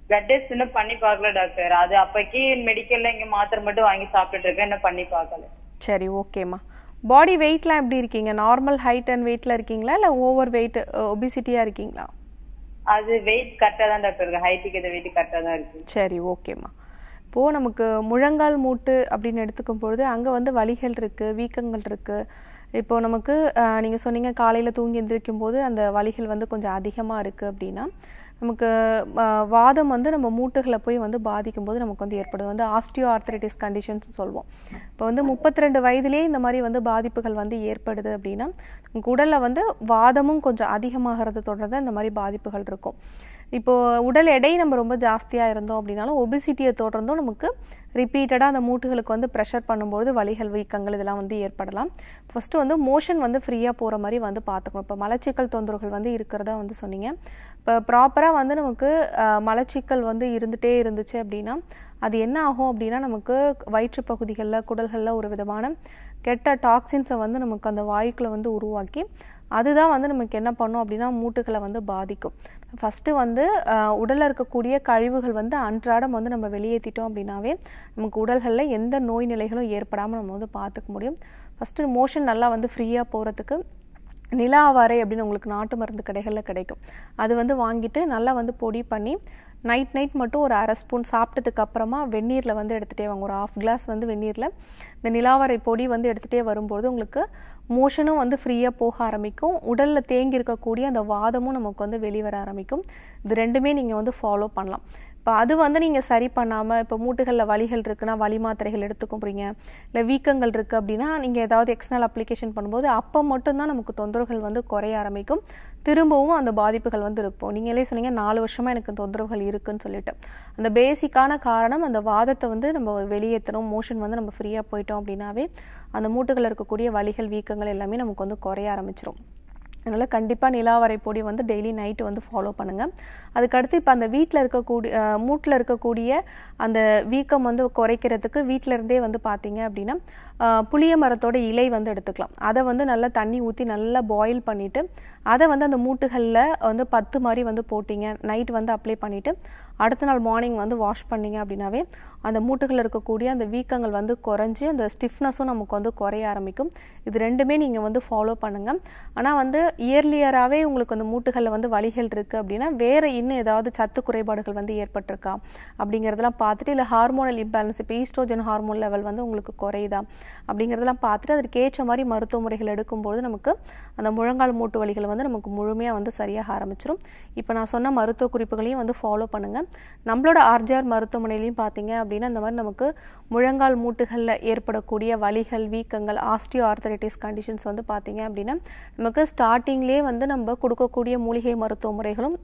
பிளட் டெஸ்ட் இன்னும் பண்ணி பார்க்கல டாக்டர் அது அப்பக்கி மெடிக்கல்ல இங்க மாத்திரை மட்டும் வாங்கி சாப்பிட்டுட்டு இருக்கேன் இன்னும் பண்ணி பார்க்கல சரி ஓகேமா பாடி வெயிட்லாம் எப்படி இருக்கீங்க நார்மல் ஹைட் அண்ட் வெயிட்ல இருக்கீங்களா இல்ல ஓவர் வெயிட் ஒபிசிட்டியா இருக்கீங்களா அது வெயிட் கரெக்டா தான் டாக்டர் இருக்கு ஹைட்டுக்கு இது வெயிட் கரெக்டா தான் இருக்கு சரி ஓகேம்மா இப்போ நமக்கு முழங்கால் மூட்டு அப்படின்னு எடுத்துக்கும் பொழுது அங்க வந்து வலிகள் இருக்கு வீக்கங்கள் இருக்கு இப்போ நமக்கு நீங்க சொன்னீங்க காலையில தூங்கி எந்திரிக்கும் போது அந்த வலிகள் வந்து கொஞ்சம் அதிகமா இருக்கு அப்படின்னா நமக்கு வாதம் வந்து நம்ம மூட்டுகளை போய் வந்து பாதிக்கும் போது நமக்கு வந்து ஏற்படுது வந்து ஆஸ்டியோ ஆர்த்தரைட்டிஸ் கண்டிஷன்ஸ் சொல்லுவோம் இப்போ வந்து முப்பத்தி ரெண்டு வயதுலேயே இந்த மாதிரி வந்து பாதிப்புகள் வந்து ஏற்படுது அப்படின்னா உடலில் வந்து வாதமும் கொஞ்சம் அதிகமாகிறது தொடர்ந்து இந்த மாதிரி பாதிப்புகள் இருக்கும் இப்போது உடல் எடை நம்ம ரொம்ப ஜாஸ்தியாக இருந்தோம் அப்படின்னாலும் ஒபிசிட்டியை தொடர்ந்தும் நமக்கு ரிப்பீட்டடாக அந்த மூட்டுகளுக்கு வந்து ப்ரெஷர் பண்ணும்போது வலிகள் வீக்கங்கள் இதெல்லாம் வந்து ஏற்படலாம் ஃபஸ்ட்டு வந்து மோஷன் வந்து ஃப்ரீயாக போகிற மாதிரி வந்து பார்த்துக்கணும் இப்போ மலச்சிக்கல் தொந்தரவுகள் வந்து இருக்கிறதா வந்து சொன்னீங்க இப்போ ப்ராப்பராக வந்து நமக்கு மலச்சிக்கல் வந்து இருந்துகிட்டே இருந்துச்சு அப்படின்னா அது என்ன ஆகும் அப்படின்னா நமக்கு வயிற்று பகுதிகளில் குடல்களில் ஒரு விதமான கெட்ட டாக்ஸின்ஸை வந்து நமக்கு அந்த வாயுக்களை வந்து உருவாக்கி அதுதான் வந்து நமக்கு என்ன பண்ணும் அப்படின்னா மூட்டுகளை வந்து பாதிக்கும் ஃபஸ்ட்டு வந்து உடலில் இருக்கக்கூடிய கழிவுகள் வந்து அன்றாடம் வந்து நம்ம வெளியேற்றிட்டோம் அப்படின்னாவே நமக்கு உடல்களில் எந்த நோய் நிலைகளும் ஏற்படாமல் நம்ம வந்து பார்த்துக்க முடியும் ஃபஸ்ட்டு மோஷன் நல்லா வந்து ஃப்ரீயாக போகிறதுக்கு நிலாவாரை அப்படின்னு உங்களுக்கு நாட்டு மருந்து கடைகளில் கிடைக்கும் அது வந்து வாங்கிட்டு நல்லா வந்து பொடி பண்ணி நைட் நைட் மட்டும் ஒரு அரை ஸ்பூன் சாப்பிட்டதுக்கு அப்புறமா வெந்நீரில் வந்து எடுத்துகிட்டே வாங்க ஒரு ஆஃப் கிளாஸ் வந்து வெந்நீரில் இந்த நிலாவரை பொடி வந்து எடுத்துகிட்டே வரும்போது உங்களுக்கு மோஷனும் வந்து ஃப்ரீயாக போக ஆரம்பிக்கும் உடலில் தேங்கி இருக்கக்கூடிய அந்த வாதமும் நமக்கு வந்து வெளிவர ஆரம்பிக்கும் இது ரெண்டுமே நீங்கள் வந்து ஃபாலோ பண்ணலாம் இப்போ அது வந்து நீங்கள் சரி பண்ணாமல் இப்போ மூட்டுகளில் வலிகள் இருக்குன்னா வலி மாத்திரைகள் எடுத்துக்க போகிறீங்க இல்லை வீக்கங்கள் இருக்குது அப்படின்னா நீங்கள் ஏதாவது எக்ஸ்டர்னல் அப்ளிகேஷன் பண்ணும்போது அப்போ மட்டும்தான் நமக்கு தொந்தரவுகள் வந்து குறைய ஆரம்பிக்கும் திரும்பவும் அந்த பாதிப்புகள் வந்து இருக்கும் நீங்களே சொன்னீங்க நாலு வருஷமாக எனக்கு தொந்தரவுகள் இருக்குன்னு சொல்லிட்டு அந்த பேசிக்கான காரணம் அந்த வாதத்தை வந்து நம்ம வெளியேற்றணும் மோஷன் வந்து நம்ம ஃப்ரீயாக போயிட்டோம் அப்படின்னாவே அந்த மூட்டுகளில் இருக்கக்கூடிய வழிகள் வீக்கங்கள் எல்லாமே நமக்கு வந்து குறைய ஆரம்பிச்சிடும் அதனால் கண்டிப்பாக நிலாவரை பொடி வந்து டெய்லி நைட்டு வந்து ஃபாலோ பண்ணுங்கள் அதுக்கடுத்து இப்போ அந்த வீட்டில் இருக்கக்கூடிய மூட்டில் இருக்கக்கூடிய அந்த வீக்கம் வந்து குறைக்கிறதுக்கு வீட்டிலருந்தே வந்து பார்த்தீங்க அப்படின்னா புளிய மரத்தோட இலை வந்து எடுத்துக்கலாம் அதை வந்து நல்லா தண்ணி ஊற்றி நல்லா பாயில் பண்ணிவிட்டு அதை வந்து அந்த மூட்டுகளில் வந்து பத்து மாதிரி வந்து போட்டிங்க நைட் வந்து அப்ளை பண்ணிவிட்டு அடுத்த நாள் மார்னிங் வந்து வாஷ் பண்ணிங்க அப்படின்னாவே அந்த மூட்டுகள் இருக்கக்கூடிய அந்த வீக்கங்கள் வந்து குறைஞ்சி அந்த ஸ்டிஃப்னஸும் நமக்கு வந்து குறைய ஆரம்பிக்கும் இது ரெண்டுமே நீங்கள் வந்து ஃபாலோ பண்ணுங்கள் ஆனால் வந்து இயர்லியராகவே உங்களுக்கு அந்த மூட்டுகளில் வந்து வழிகள் இருக்குது அப்படின்னா வேறு இன்னும் ஏதாவது சத்து குறைபாடுகள் வந்து ஏற்பட்டிருக்கா அப்படிங்கிறதெல்லாம் பார்த்துட்டு இல்லை ஹார்மோனல் இம்பேலன்ஸ் இப்போ ஈஸ்ட்ரோஜன் ஹார்மோன் லெவல் வந்து உங்களுக்கு குறையுதா அப்படிங்கிறதெல்லாம் பார்த்துட்டு அதற்கேற்ற மாதிரி மருத்துவ முறைகள் எடுக்கும்போது நமக்கு அந்த முழங்கால் மூட்டு வலிகள் வந்து நமக்கு முழுமையாக வந்து சரியாக ஆரம்பிச்சிடும் இப்போ நான் சொன்ன மருத்துவ குறிப்புகளையும் வந்து ஃபாலோ பண்ணுங்கள் நம்மளோட ஆர்ஜிஆர் மருத்துவமனையிலையும் பார்த்தீங்க அப்படின்னா இந்த மாதிரி நமக்கு முழங்கால் மூட்டுகளில் ஏற்படக்கூடிய வலிகள் வீக்கங்கள் ஆஸ்டியோ ஆர்த்தரைட்டிஸ் கண்டிஷன்ஸ் வந்து பார்த்தீங்க அப்படின்னா நமக்கு ஸ்டார்டிங்லேயே வந்து நம்ம கொடுக்கக்கூடிய மூலிகை மருத்துவ முறைகளும்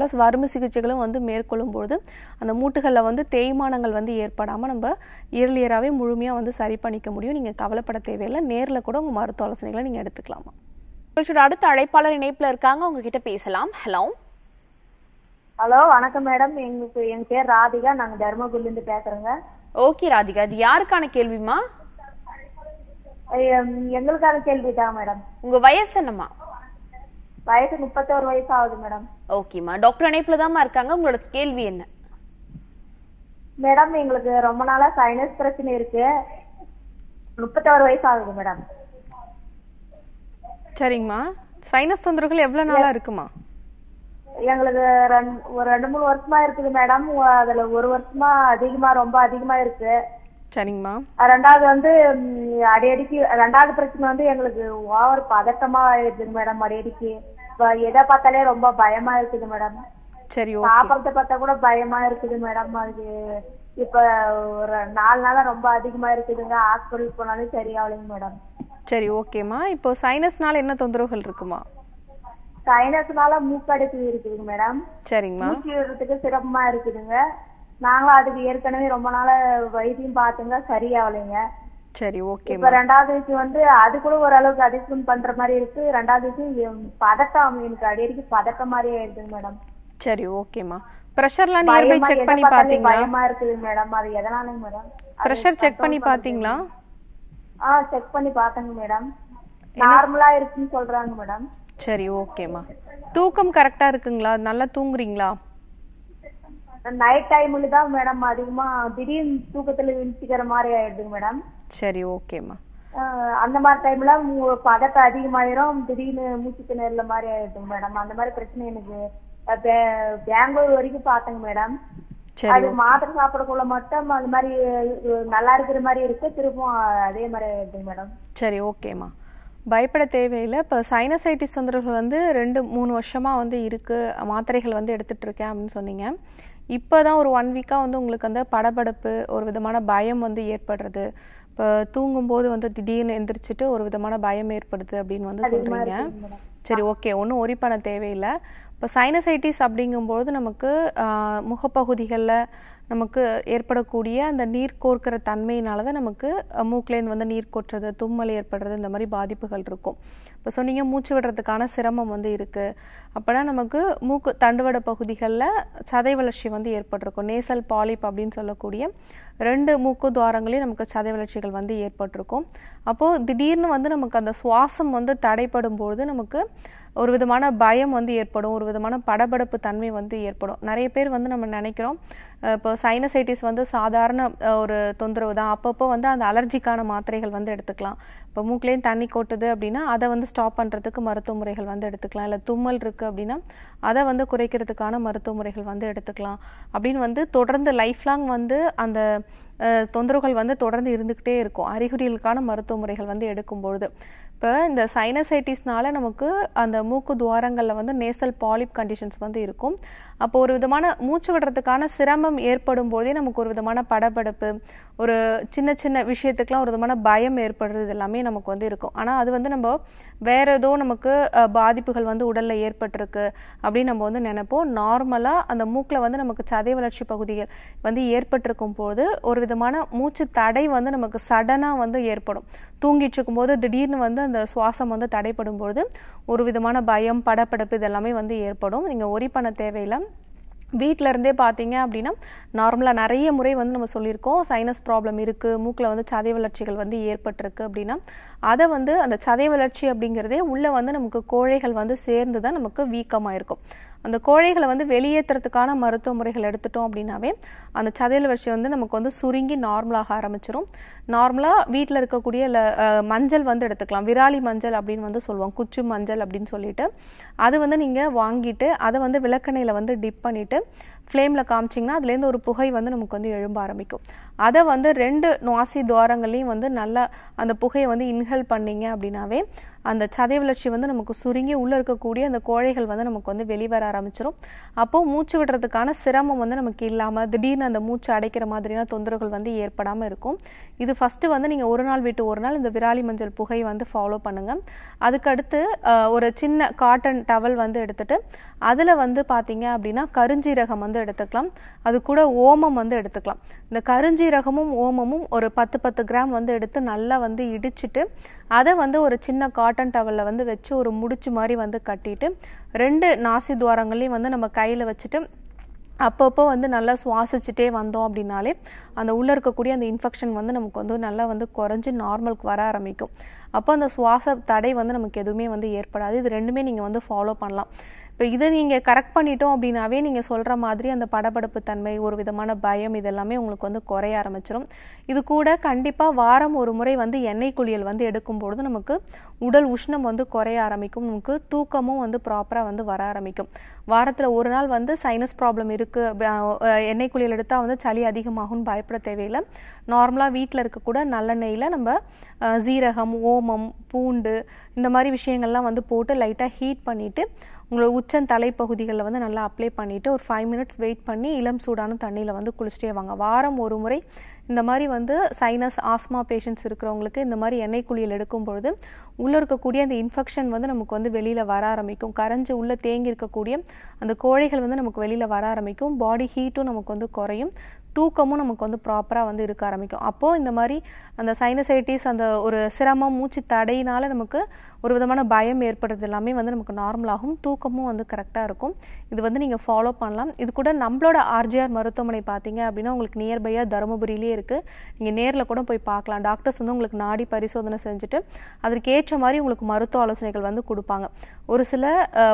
ப்ளஸ் வறுமை சிகிச்சைகளும் வந்து மேற்கொள்ளும்போது அந்த மூட்டுகளில் வந்து தேய்மானங்கள் வந்து ஏற்படாமல் நம்ம இயர்லியராகவே முழுமையாக வந்து சரி பண்ணிக்க முடியும் நீங்கள் கவலைப்பட தேவையில்லை நேரில் கூட உங்கள் மருத்துவ ஆலோசனைகளை நீங்கள் எடுத்துக்கலாமா நிகழ்ச்சியோட அடுத்த அழைப்பாளர் இணைப்பில் இருக்காங்க உங்ககிட்ட பேசலாம் ஹலோ ஹலோ வணக்கம் மேடம் எங்களுக்கு என் பேர் ராதிகா நாங்க தர்மபுரில இருந்து பேசுறோங்க ஓகே ராதிகா அது யாருக்கான கேள்விமா எங்களுக்கான கேள்வி தான் மேடம் உங்க வயசு என்னமா வயசு முப்பத்தோரு வயசு ஆகுது மேடம் ஓகேம்மா டாக்டர் இணைப்புல தான்மா இருக்காங்க உங்களோட கேள்வி என்ன மேடம் எங்களுக்கு ரொம்ப நாளா சைனஸ் பிரச்சனை இருக்கு முப்பத்தோரு வயசு ஆகுது மேடம் சரிங்கம்மா சைனஸ் தொந்தரவுகள் எவ்வளவு நாளா இருக்குமா எங்களுக்கு ரெண்டு ஒரு ரெண்டு மூணு வருஷமா இருக்குது மேடம் அதுல ஒரு வருஷமா அதிகமா ரொம்ப அதிகமா இருக்கு சரிங்கம்மா ரெண்டாவது வந்து அடியடிக்கு ரெண்டாவது பிரச்சனை வந்து எங்களுக்கு ஓவர் பதட்டமா இருக்குது மேடம் அடிக்கடிக்கு எதை பார்த்தாலே ரொம்ப பயமா இருக்குது மேடம் சரி சாப்பிடறத பார்த்தா கூட பயமா இருக்குது மேடம் அது இப்ப ஒரு நாலு நாளா ரொம்ப அதிகமா இருக்குதுங்க ஹாஸ்பிட்டல் போனாலும் சரியாவலைங்க மேடம் சரி ஓகேம்மா இப்போ சைனஸ்னால என்ன தொந்தரவுகள் இருக்குமா சைனஸ்னால மூக்கடைப்பு இருக்குதுங்க மேடம் சரிங்கம்மா மூக்கி விடுறதுக்கு சிரமமா இருக்குதுங்க நாங்களும் அதுக்கு ஏற்கனவே ரொம்ப நாள வைத்தியம் பார்த்துங்க சரியாவலைங்க சரி ஓகே இப்ப ரெண்டாவது விஷயம் வந்து அது கூட ஓரளவுக்கு அதிர்ஷ்டம் பண்ற மாதிரி இருக்கு ரெண்டாவது விஷயம் பதட்டம் எனக்கு அடிக்கடி பதட்ட மாதிரி ஆயிடுதுங்க மேடம் சரி ஓகேமா பிரஷர்லாம் நியர் செக் பண்ணி பாத்தீங்களா பயமா இருக்குது மேடம் அது எதனாலங்க மேடம் பிரஷர் செக் பண்ணி பாத்தீங்களா ஆ செக் பண்ணி பாத்தங்க மேடம் நார்மலா இருக்குன்னு சொல்றாங்க மேடம் சரி ஓகேமா தூக்கம் கரெக்டா இருக்குங்களா நல்லா தூங்குறீங்களா நைட் டைம்ல தான் மேடம் அதிகமா திடீர்னு தூக்கத்துல விழிச்சுக்கிற மாதிரி ஆயிடுதுங்க மேடம் சரி ஓகேம்மா அந்த மாதிரி டைம்ல பதக்கம் அதிகமாயிரும் திடீர்னு மூச்சு திணறல மாதிரி ஆயிடுதுங்க மேடம் அந்த மாதிரி பிரச்சனை எனக்கு பெங்களூர் வரைக்கும் பார்த்தேங்க மேடம் அது மாத்திரை சாப்பிடக்குள்ள மட்டும் அது மாதிரி நல்லா இருக்கிற மாதிரி இருக்கு திரும்பவும் அதே மாதிரி ஆயிடுதுங்க மேடம் சரி ஓகேம்மா பயப்பட தேவையில்லை இப்போ சைனசைட்டிஸ் தொந்தரவுகள் வந்து ரெண்டு மூணு வருஷமாக வந்து இருக்குது மாத்திரைகள் வந்து இருக்கேன் அப்படின்னு சொன்னீங்க இப்போ தான் ஒரு ஒன் வீக்காக வந்து உங்களுக்கு அந்த படபடப்பு ஒரு விதமான பயம் வந்து ஏற்படுறது இப்போ தூங்கும்போது வந்து திடீர்னு எந்திரிச்சிட்டு ஒரு விதமான பயம் ஏற்படுது அப்படின்னு வந்து சொல்கிறீங்க சரி ஓகே ஒன்றும் ஒரி பண்ண தேவையில்லை இப்போ சைனசைட்டிஸ் அப்படிங்கும்போது நமக்கு முகப்பகுதிகளில் நமக்கு ஏற்படக்கூடிய அந்த நீர் கோர்க்கிற தன்மையினால தான் நமக்கு மூக்கிலேருந்து வந்து நீர் கொட்டுறது தும்மல் ஏற்படுறது இந்த மாதிரி பாதிப்புகள் இருக்கும் இப்போ சொன்னீங்க மூச்சு விடுறதுக்கான சிரமம் வந்து இருக்குது அப்போனா நமக்கு மூக்கு தண்டுவட பகுதிகளில் சதை வளர்ச்சி வந்து ஏற்பட்டிருக்கும் நேசல் பாலிப் அப்படின்னு சொல்லக்கூடிய ரெண்டு மூக்கு துவாரங்களையும் நமக்கு சதை வளர்ச்சிகள் வந்து ஏற்பட்டிருக்கும் அப்போது திடீர்னு வந்து நமக்கு அந்த சுவாசம் வந்து தடைப்படும் பொழுது நமக்கு ஒரு விதமான பயம் வந்து ஏற்படும் ஒரு விதமான படபடப்பு தன்மை வந்து ஏற்படும் நிறைய பேர் வந்து நம்ம நினைக்கிறோம் இப்போ சைனசைட்டிஸ் வந்து சாதாரண ஒரு தொந்தரவு தான் அப்பப்போ வந்து அந்த அலர்ஜிக்கான மாத்திரைகள் வந்து எடுத்துக்கலாம் இப்போ மூக்கிலேயும் தண்ணி கொட்டுது அப்படின்னா அதை வந்து ஸ்டாப் பண்ணுறதுக்கு மருத்துவ முறைகள் வந்து எடுத்துக்கலாம் இல்லை தும்மல் இருக்குது அப்படின்னா அதை வந்து குறைக்கிறதுக்கான மருத்துவ முறைகள் வந்து எடுத்துக்கலாம் அப்படின்னு வந்து தொடர்ந்து லைஃப் லாங் வந்து அந்த தொந்தரவுகள் வந்து தொடர்ந்து இருந்துக்கிட்டே இருக்கும் அறிகுறிகளுக்கான மருத்துவ முறைகள் வந்து எடுக்கும்பொழுது இப்போ இந்த சைனசைட்டிஸ்னால நமக்கு அந்த மூக்கு துவாரங்களில் வந்து நேசல் பாலிப் கண்டிஷன்ஸ் வந்து இருக்கும் அப்போ ஒரு விதமான மூச்சு விடுறதுக்கான சிரமம் ஏற்படும் போதே நமக்கு ஒரு விதமான படபடப்பு ஒரு சின்ன சின்ன விஷயத்துக்கெலாம் ஒரு விதமான பயம் ஏற்படுறது எல்லாமே நமக்கு வந்து இருக்கும் ஆனால் அது வந்து நம்ம வேறு ஏதோ நமக்கு பாதிப்புகள் வந்து உடலில் ஏற்பட்டிருக்கு அப்படின்னு நம்ம வந்து நினைப்போம் நார்மலாக அந்த மூக்கில் வந்து நமக்கு சதை வளர்ச்சி பகுதிகள் வந்து ஏற்பட்டிருக்கும் போது ஒரு விதமான மூச்சு தடை வந்து நமக்கு சடனாக வந்து ஏற்படும் தூங்கிட்டு இருக்கும்போது திடீர்னு வந்து அந்த சுவாசம் வந்து தடைப்படும் பொழுது ஒரு விதமான பயம் படப்படப்பு இதெல்லாமே வந்து ஏற்படும் நீங்கள் ஒரி பண்ண தேவையில்லை வீட்டிலருந்தே பார்த்தீங்க அப்படின்னா நார்மலாக நிறைய முறை வந்து நம்ம சொல்லியிருக்கோம் சைனஸ் ப்ராப்ளம் இருக்குது மூக்கில் வந்து சதை வளர்ச்சிகள் வந்து ஏற்பட்டிருக்கு அப்படின்னா அதை வந்து அந்த சதை வளர்ச்சி அப்படிங்கிறதே உள்ளே வந்து நமக்கு கோழைகள் வந்து சேர்ந்து தான் நமக்கு வீக்கமாக இருக்கும் அந்த கோழைகளை வந்து வெளியேற்றுறதுக்கான மருத்துவ முறைகள் எடுத்துட்டோம் அப்படின்னாவே அந்த சதையில் விஷயம் வந்து நமக்கு வந்து சுருங்கி நார்மலாக ஆரம்பிச்சிடும் நார்மலாக வீட்டில் இருக்கக்கூடிய மஞ்சள் வந்து எடுத்துக்கலாம் விராலி மஞ்சள் அப்படின்னு வந்து சொல்லுவோம் குச்சு மஞ்சள் அப்படின்னு சொல்லிட்டு அது வந்து நீங்கள் வாங்கிட்டு அதை வந்து விளக்கணையில் வந்து டிப் பண்ணிவிட்டு ஃப்ளேமில் காமிச்சிங்கன்னா அதுலேருந்து ஒரு புகை வந்து நமக்கு வந்து எழும்ப ஆரம்பிக்கும் அதை வந்து ரெண்டு நாசி துவாரங்களையும் வந்து நல்லா அந்த புகையை வந்து இன்ஹெல் பண்ணிங்க அப்படின்னாவே அந்த சதை வளர்ச்சி வந்து நமக்கு சுருங்கி உள்ளே இருக்கக்கூடிய அந்த கோழைகள் வந்து நமக்கு வந்து வெளிவர ஆரம்பிச்சிடும் அப்போது மூச்சு விடுறதுக்கான சிரமம் வந்து நமக்கு இல்லாமல் திடீர்னு அந்த மூச்சு அடைக்கிற மாதிரியான தொந்தரவுகள் வந்து ஏற்படாமல் இருக்கும் இது ஃபஸ்ட்டு வந்து நீங்கள் ஒரு நாள் விட்டு ஒரு நாள் இந்த விராலி மஞ்சள் புகை வந்து ஃபாலோ பண்ணுங்கள் அதுக்கடுத்து ஒரு சின்ன காட்டன் டவல் வந்து எடுத்துகிட்டு அதில் வந்து பார்த்தீங்க அப்படின்னா கருஞ்சீரகம் வந்து எடுத்துக்கலாம் அது கூட ஓமம் வந்து எடுத்துக்கலாம் இந்த கருஞ்சீரகமும் ஓமமும் ஒரு பத்து பத்து கிராம் வந்து எடுத்து நல்லா வந்து இடிச்சிட்டு அதை வந்து ஒரு சின்ன காட்டன் டவலில் வந்து வச்சு ஒரு முடிச்சு மாதிரி வந்து கட்டிட்டு ரெண்டு நாசி துவாரங்களையும் வந்து நம்ம கையில் வச்சுட்டு அப்பப்போ வந்து நல்லா சுவாசிச்சுட்டே வந்தோம் அப்படின்னாலே அந்த உள்ளே இருக்கக்கூடிய அந்த இன்ஃபெக்ஷன் வந்து நமக்கு வந்து நல்லா வந்து குறைஞ்சி நார்மலுக்கு வர ஆரம்பிக்கும் அப்போ அந்த சுவாச தடை வந்து நமக்கு எதுவுமே வந்து ஏற்படாது இது ரெண்டுமே நீங்கள் வந்து ஃபாலோ பண்ணலாம் இப்போ இதை நீங்கள் கரெக்ட் பண்ணிட்டோம் அப்படின்னாவே நீங்கள் சொல்கிற மாதிரி அந்த படபடப்பு தன்மை ஒரு விதமான பயம் இதெல்லாமே உங்களுக்கு வந்து குறைய ஆரம்பிச்சிடும் இது கூட கண்டிப்பாக வாரம் ஒரு முறை வந்து எண்ணெய் குளியல் வந்து எடுக்கும் பொழுது நமக்கு உடல் உஷ்ணம் வந்து குறைய ஆரம்பிக்கும் நமக்கு தூக்கமும் வந்து ப்ராப்பராக வந்து வர ஆரம்பிக்கும் வாரத்தில் ஒரு நாள் வந்து சைனஸ் ப்ராப்ளம் இருக்குது எண்ணெய் குளியல் எடுத்தால் வந்து சளி அதிகமாகும்னு பயப்பட தேவையில்லை நார்மலாக வீட்டில் இருக்கக்கூட நல்லெண்ணெயில் நம்ம ஜீரகம் ஓமம் பூண்டு இந்த மாதிரி விஷயங்கள்லாம் வந்து போட்டு லைட்டாக ஹீட் பண்ணிவிட்டு உங்களோட உச்சன் தலைப்பகுதிகளில் வந்து நல்லா அப்ளை பண்ணிவிட்டு ஒரு ஃபைவ் மினிட்ஸ் வெயிட் பண்ணி இளம் சூடான தண்ணியில் வந்து குளிச்சுட்டே வாங்க வாரம் ஒரு முறை இந்த மாதிரி வந்து சைனஸ் ஆஸ்மா பேஷண்ட்ஸ் இருக்கிறவங்களுக்கு இந்த மாதிரி எண்ணெய் குளியல் எடுக்கும் பொழுது உள்ளே இருக்கக்கூடிய அந்த இன்ஃபெக்ஷன் வந்து நமக்கு வந்து வெளியில் வர ஆரம்பிக்கும் கரைஞ்சி உள்ளே தேங்கி இருக்கக்கூடிய அந்த கோழைகள் வந்து நமக்கு வெளியில் வர ஆரம்பிக்கும் பாடி ஹீட்டும் நமக்கு வந்து குறையும் தூக்கமும் நமக்கு வந்து ப்ராப்பராக வந்து இருக்க ஆரம்பிக்கும் அப்போது இந்த மாதிரி அந்த சைனசைட்டிஸ் அந்த ஒரு சிரமம் மூச்சு தடையினால் நமக்கு ஒரு விதமான பயம் ஏற்படுறது எல்லாமே வந்து நமக்கு நார்மலாகும் தூக்கமும் வந்து கரெக்டாக இருக்கும் இது வந்து நீங்கள் ஃபாலோ பண்ணலாம் இது கூட நம்மளோட ஆர்ஜிஆர் மருத்துவமனை பார்த்தீங்க அப்படின்னா உங்களுக்கு நியர்பையாக தருமபுரியிலே இருக்குது நீங்கள் நேரில் கூட போய் பார்க்கலாம் டாக்டர்ஸ் வந்து உங்களுக்கு நாடி பரிசோதனை செஞ்சுட்டு அதற்கேற்ற மாதிரி உங்களுக்கு மருத்துவ ஆலோசனைகள் வந்து கொடுப்பாங்க ஒரு சில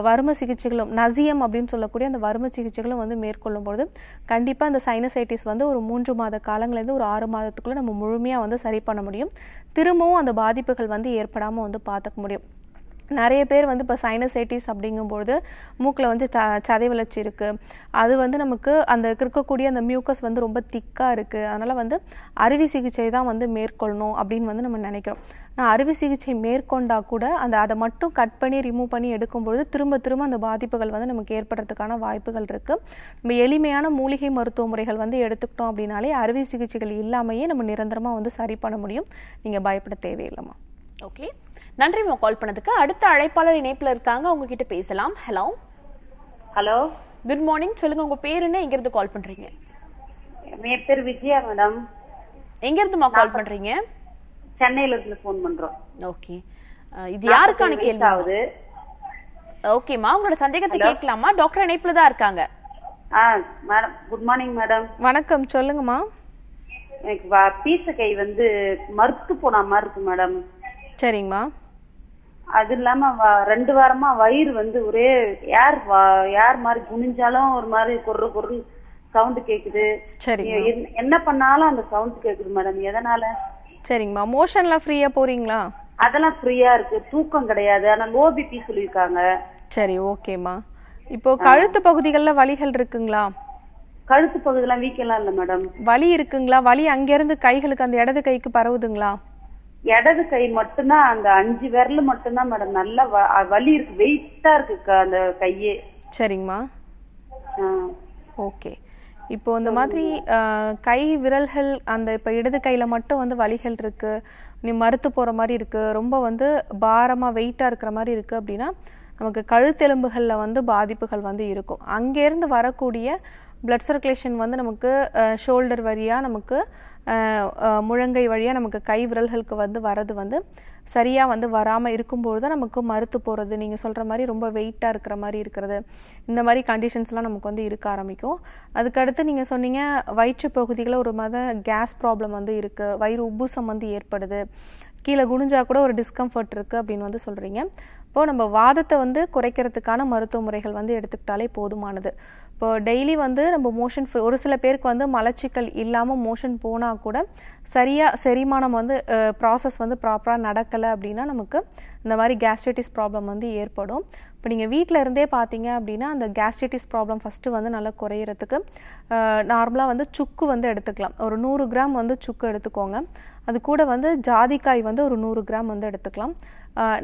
வரும சிகிச்சைகளும் நசியம் அப்படின்னு சொல்லக்கூடிய அந்த வரும சிகிச்சைகளும் வந்து மேற்கொள்ளும் பொழுது கண்டிப்பாக அந்த சைனசைட்டிஸ் வந்து ஒரு மூன்று மாத காலங்கள்லேருந்து ஒரு ஆறு மாதத்துக்குள்ளே நம்ம முழுமையாக வந்து சரி பண்ண முடியும் திரும்பவும் அந்த பாதிப்புகள் வந்து ஏற்படாமல் வந்து பார்த்துக்க முடியும் நிறைய பேர் வந்து இப்போ சைனசைட்டிஸ் அப்படிங்கும்பொழுது மூக்கில் வந்து த சதை வளர்ச்சி இருக்குது அது வந்து நமக்கு அந்த இருக்கக்கூடிய அந்த மியூக்கஸ் வந்து ரொம்ப திக்காக இருக்குது அதனால் வந்து அறுவை சிகிச்சை தான் வந்து மேற்கொள்ளணும் அப்படின்னு வந்து நம்ம நினைக்கிறோம் நான் அறுவை சிகிச்சை மேற்கொண்டால் கூட அந்த அதை மட்டும் கட் பண்ணி ரிமூவ் பண்ணி எடுக்கும்பொழுது திரும்ப திரும்ப அந்த பாதிப்புகள் வந்து நமக்கு ஏற்படுறதுக்கான வாய்ப்புகள் இருக்குது நம்ம எளிமையான மூலிகை மருத்துவ முறைகள் வந்து எடுத்துக்கிட்டோம் அப்படின்னாலே அறுவை சிகிச்சைகள் இல்லாமையே நம்ம நிரந்தரமாக வந்து சரி பண்ண முடியும் நீங்கள் பயப்பட தேவையில்லைம்மா ஓகே நன்றி கால் பண்ணதுக்கு அடுத்த அழைப்பாளர் இணைப்பில் இருக்காங்க உங்ககிட்ட பேசலாம் ஹலோ ஹலோ குட் மார்னிங் சொல்லுங்க உங்க பேர் என்ன எங்க இருந்து கால் பண்றீங்க என் பேர் விஜயா மேடம் எங்க இருந்துமா கால் பண்றீங்க சென்னையில இருந்து போன் பண்றோம் ஓகே இது யாருக்கான கேள்வி ஆகுது ஓகேமா உங்களோட சந்தேகத்தை கேட்கலாமா டாக்டர் இணைப்புல தான் இருக்காங்க மேடம் குட் மார்னிங் மேடம் வணக்கம் சொல்லுங்கம்மா எனக்கு கை வந்து மறுத்து போன மாதிரி இருக்கு மேடம் சரிங்கம்மா அது இல்லாம ரெண்டு வாரமா வயிறு வந்து ஒரே ஏர் ஏர் மாதிரி குனிஞ்சாலும் ஒரு மாதிரி கொரு கொரு சவுண்ட் கேக்குது என்ன பண்ணாலும் அந்த சவுண்ட் கேக்குது மேடம் எதனால சரிங்கம்மா மோஷன்லாம் ஃப்ரீயா போறீங்களா அதெல்லாம் ஃப்ரீயா இருக்கு தூக்கம் கிடையாது ஆனா லோ பிபி சொல்லிருக்காங்க சரி ஓகேம்மா இப்போ கழுத்து பகுதிகள்ல வலிகள் இருக்குங்களா கழுத்து பகுதியெல்லாம் வீக்கெல்லாம் இல்ல மேடம் வலி இருக்குங்களா வலி அங்க இருந்து கைகளுக்கு அந்த இடது கைக்கு பரவுதுங்களா இடது கை மட்டும்தான் அந்த அஞ்சு விரல் மட்டும்தான் மேடம் நல்லா வலி இருக்கு வெயிட்டா இருக்கு அந்த கையே சரிங்கம்மா ஓகே இப்போ இந்த மாதிரி கை விரல்கள் அந்த இப்போ இடது கையில் மட்டும் வந்து வலிகள் இருக்குது நீ மறுத்து போகிற மாதிரி இருக்குது ரொம்ப வந்து பாரமாக வெயிட்டாக இருக்கிற மாதிரி இருக்குது அப்படின்னா நமக்கு கழுத்தெலும்புகளில் வந்து பாதிப்புகள் வந்து இருக்கும் அங்கேருந்து வரக்கூடிய பிளட் சர்க்குலேஷன் வந்து நமக்கு ஷோல்டர் வழியாக நமக்கு முழங்கை வழியாக நமக்கு கை விரல்களுக்கு வந்து வரது வந்து சரியாக வந்து வராமல் இருக்கும்போது தான் நமக்கு மறுத்து போகிறது நீங்கள் சொல்கிற மாதிரி ரொம்ப வெயிட்டாக இருக்கிற மாதிரி இருக்கிறது இந்த மாதிரி கண்டிஷன்ஸ்லாம் நமக்கு வந்து இருக்க ஆரம்பிக்கும் அதுக்கடுத்து நீங்கள் சொன்னீங்க வயிற்று பகுதிகளில் ஒரு மாதிரி கேஸ் ப்ராப்ளம் வந்து இருக்குது வயிறு உப்புசம் வந்து ஏற்படுது கீழே குனிஞ்சா கூட ஒரு டிஸ்கம்ஃபர்ட் இருக்குது அப்படின்னு வந்து சொல்கிறீங்க இப்போது நம்ம வாதத்தை வந்து குறைக்கிறதுக்கான மருத்துவ முறைகள் வந்து எடுத்துக்கிட்டாலே போதுமானது இப்போ டெய்லி வந்து நம்ம மோஷன் ஒரு சில பேருக்கு வந்து மலச்சிக்கல் இல்லாமல் மோஷன் போனால் கூட சரியாக செரிமானம் வந்து ப்ராசஸ் வந்து ப்ராப்பராக நடக்கலை அப்படின்னா நமக்கு இந்த மாதிரி கேஸ்ட்ரைட்டிஸ் ப்ராப்ளம் வந்து ஏற்படும் இப்போ நீங்கள் வீட்டில் இருந்தே பார்த்தீங்க அப்படின்னா அந்த கேஸ்ட்ரைட்டிஸ் ப்ராப்ளம் ஃபஸ்ட்டு வந்து நல்லா குறையிறதுக்கு நார்மலாக வந்து சுக்கு வந்து எடுத்துக்கலாம் ஒரு நூறு கிராம் வந்து சுக்கு எடுத்துக்கோங்க அது கூட வந்து ஜாதிக்காய் வந்து ஒரு நூறு கிராம் வந்து எடுத்துக்கலாம்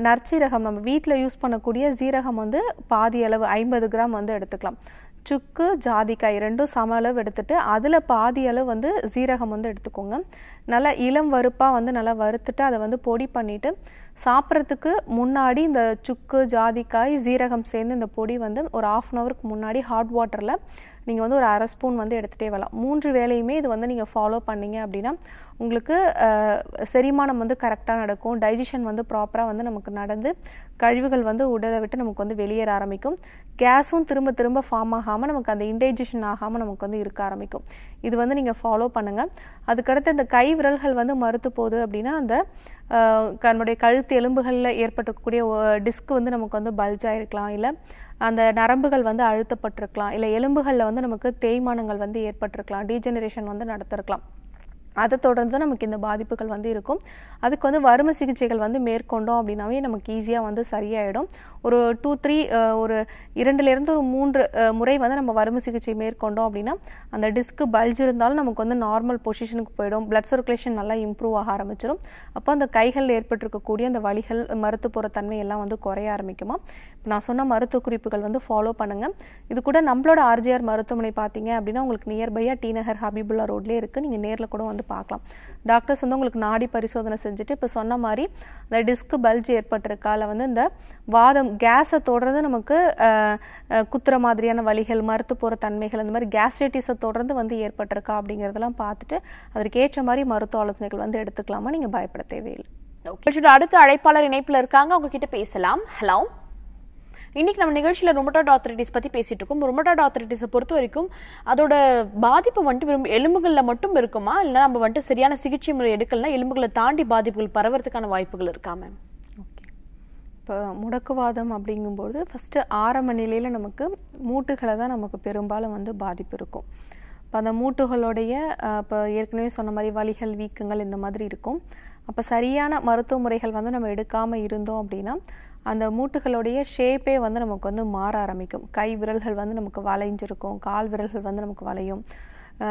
நற்சீரகம் நம்ம வீட்டில் யூஸ் பண்ணக்கூடிய சீரகம் வந்து பாதி அளவு ஐம்பது கிராம் வந்து எடுத்துக்கலாம் சுக்கு ஜாதிக்காய் ரெண்டும் சம அளவு எடுத்துட்டு அதில் பாதி அளவு வந்து சீரகம் வந்து எடுத்துக்கோங்க நல்லா இளம் வறுப்பாக வந்து நல்லா வறுத்துட்டு அதை வந்து பொடி பண்ணிவிட்டு சாப்பிட்றதுக்கு முன்னாடி இந்த சுக்கு ஜாதிக்காய் சீரகம் சேர்ந்து இந்த பொடி வந்து ஒரு ஆஃப் அன் ஹவருக்கு முன்னாடி ஹாட் வாட்டரில் நீங்கள் வந்து ஒரு அரை ஸ்பூன் வந்து எடுத்துகிட்டே வரலாம் மூன்று வேலையுமே இது வந்து நீங்கள் ஃபாலோ பண்ணீங்க அப்படின்னா உங்களுக்கு செரிமானம் வந்து கரெக்டாக நடக்கும் டைஜஷன் வந்து ப்ராப்பராக வந்து நமக்கு நடந்து கழிவுகள் வந்து உடலை விட்டு நமக்கு வந்து வெளியேற ஆரம்பிக்கும் கேஸும் திரும்ப திரும்ப ஃபார்ம் ஆகாமல் நமக்கு அந்த இன்டைஜஷன் ஆகாமல் நமக்கு வந்து இருக்க ஆரம்பிக்கும் இது வந்து நீங்கள் ஃபாலோ பண்ணுங்கள் அதுக்கடுத்து இந்த கை விரல்கள் வந்து மறுத்து போகுது அப்படின்னா அந்த நம்முடைய கழுத்து எலும்புகளில் ஏற்பட்டக்கூடிய டிஸ்க் வந்து நமக்கு வந்து பல்ஜ் ஆகிருக்கலாம் இல்லை அந்த நரம்புகள் வந்து அழுத்தப்பட்டிருக்கலாம் இல்லை எலும்புகளில் வந்து நமக்கு தேய்மானங்கள் வந்து ஏற்பட்டிருக்கலாம் டீஜெனரேஷன் வந்து நடத்திருக்கலாம் அதை தொடர்ந்து நமக்கு இந்த பாதிப்புகள் வந்து இருக்கும் அதுக்கு வந்து வறுமை சிகிச்சைகள் வந்து மேற்கொண்டோம் அப்படின்னாவே நமக்கு ஈஸியாக வந்து சரியாயிடும் ஒரு டூ த்ரீ ஒரு இரண்டுலேருந்து ஒரு மூன்று முறை வந்து நம்ம வறுமை சிகிச்சை மேற்கொண்டோம் அப்படின்னா அந்த டிஸ்க்கு பல்ஜ் இருந்தாலும் நமக்கு வந்து நார்மல் பொசிஷனுக்கு போயிடும் பிளட் சர்க்குலேஷன் நல்லா இம்ப்ரூவ் ஆக ஆரம்பிச்சிடும் அப்போ அந்த கைகளில் ஏற்பட்டிருக்கக்கூடிய அந்த வழிகள் மருத்துவ போகிற தன்மை எல்லாம் வந்து குறைய ஆரம்பிக்குமா இப்போ நான் சொன்ன மருத்துவ குறிப்புகள் வந்து ஃபாலோ பண்ணுங்கள் இது கூட நம்மளோட ஆர்ஜிஆர் மருத்துவமனை பார்த்தீங்க அப்படின்னா உங்களுக்கு நியர்பையாக டி நகர் ஹபிபுல்லா ரோட்லேயே இருக்குது நீங்கள் நேரில் கூட வந்து பார்க்கலாம் டாக்டர்ஸ் வந்து உங்களுக்கு நாடி பரிசோதனை செஞ்சுட்டு இப்போ சொன்ன மாதிரி இந்த டிஸ்க் பல்ஜ் ஏற்பட்டிருக்கால வந்து இந்த வாதம் கேஸை தொடர்ந்து நமக்கு குத்துற மாதிரியான வழிகள் மறுத்து போகிற தன்மைகள் அந்த மாதிரி கேஸ்ட்ரைட்டிஸை தொடர்ந்து வந்து ஏற்பட்டிருக்கா அப்படிங்கிறதெல்லாம் பார்த்துட்டு அதற்கு ஏற்ற மாதிரி மருத்துவ ஆலோசனைகள் வந்து எடுத்துக்கலாமா நீங்கள் பயப்பட தேவையில்லை அடுத்த அழைப்பாளர் இணைப்பில் இருக்காங்க அவங்க கிட்ட பேசலாம் ஹலோ இன்றைக்கி நம்ம நிகழ்ச்சியில் ரொமட்டாய்ட் ஆர்த்தரைட்டிஸ் பற்றி பேசிகிட்டு இருக்கோம் ரொமட்டாய்ட் ஆர்த்தரைட்டிஸை பொறுத்த வரைக்கும் அதோட பாதிப்பு வந்துட்டு எலும்புகளில் மட்டும் இருக்குமா இல்லைனா நம்ம வந்துட்டு சரியான சிகிச்சை முறை எடுக்கலனா எலும்புகளை தாண்டி பாதிப்புகள் பரவறதுக்கான வாய்ப்புகள் இருக்கா மேம் இப்போ முடக்குவாதம் அப்படிங்கும்போது ஃபஸ்ட்டு ஆரம்ப நிலையில் நமக்கு மூட்டுகளை தான் நமக்கு பெரும்பாலும் வந்து பாதிப்பு இருக்கும் இப்போ அந்த மூட்டுகளுடைய இப்போ ஏற்கனவே சொன்ன மாதிரி வலிகள் வீக்கங்கள் இந்த மாதிரி இருக்கும் அப்போ சரியான மருத்துவ முறைகள் வந்து நம்ம எடுக்காமல் இருந்தோம் அப்படின்னா அந்த மூட்டுகளுடைய ஷேப்பே வந்து நமக்கு வந்து மாற ஆரம்பிக்கும் கை விரல்கள் வந்து நமக்கு வளைஞ்சிருக்கும் கால் விரல்கள் வந்து நமக்கு வளையும்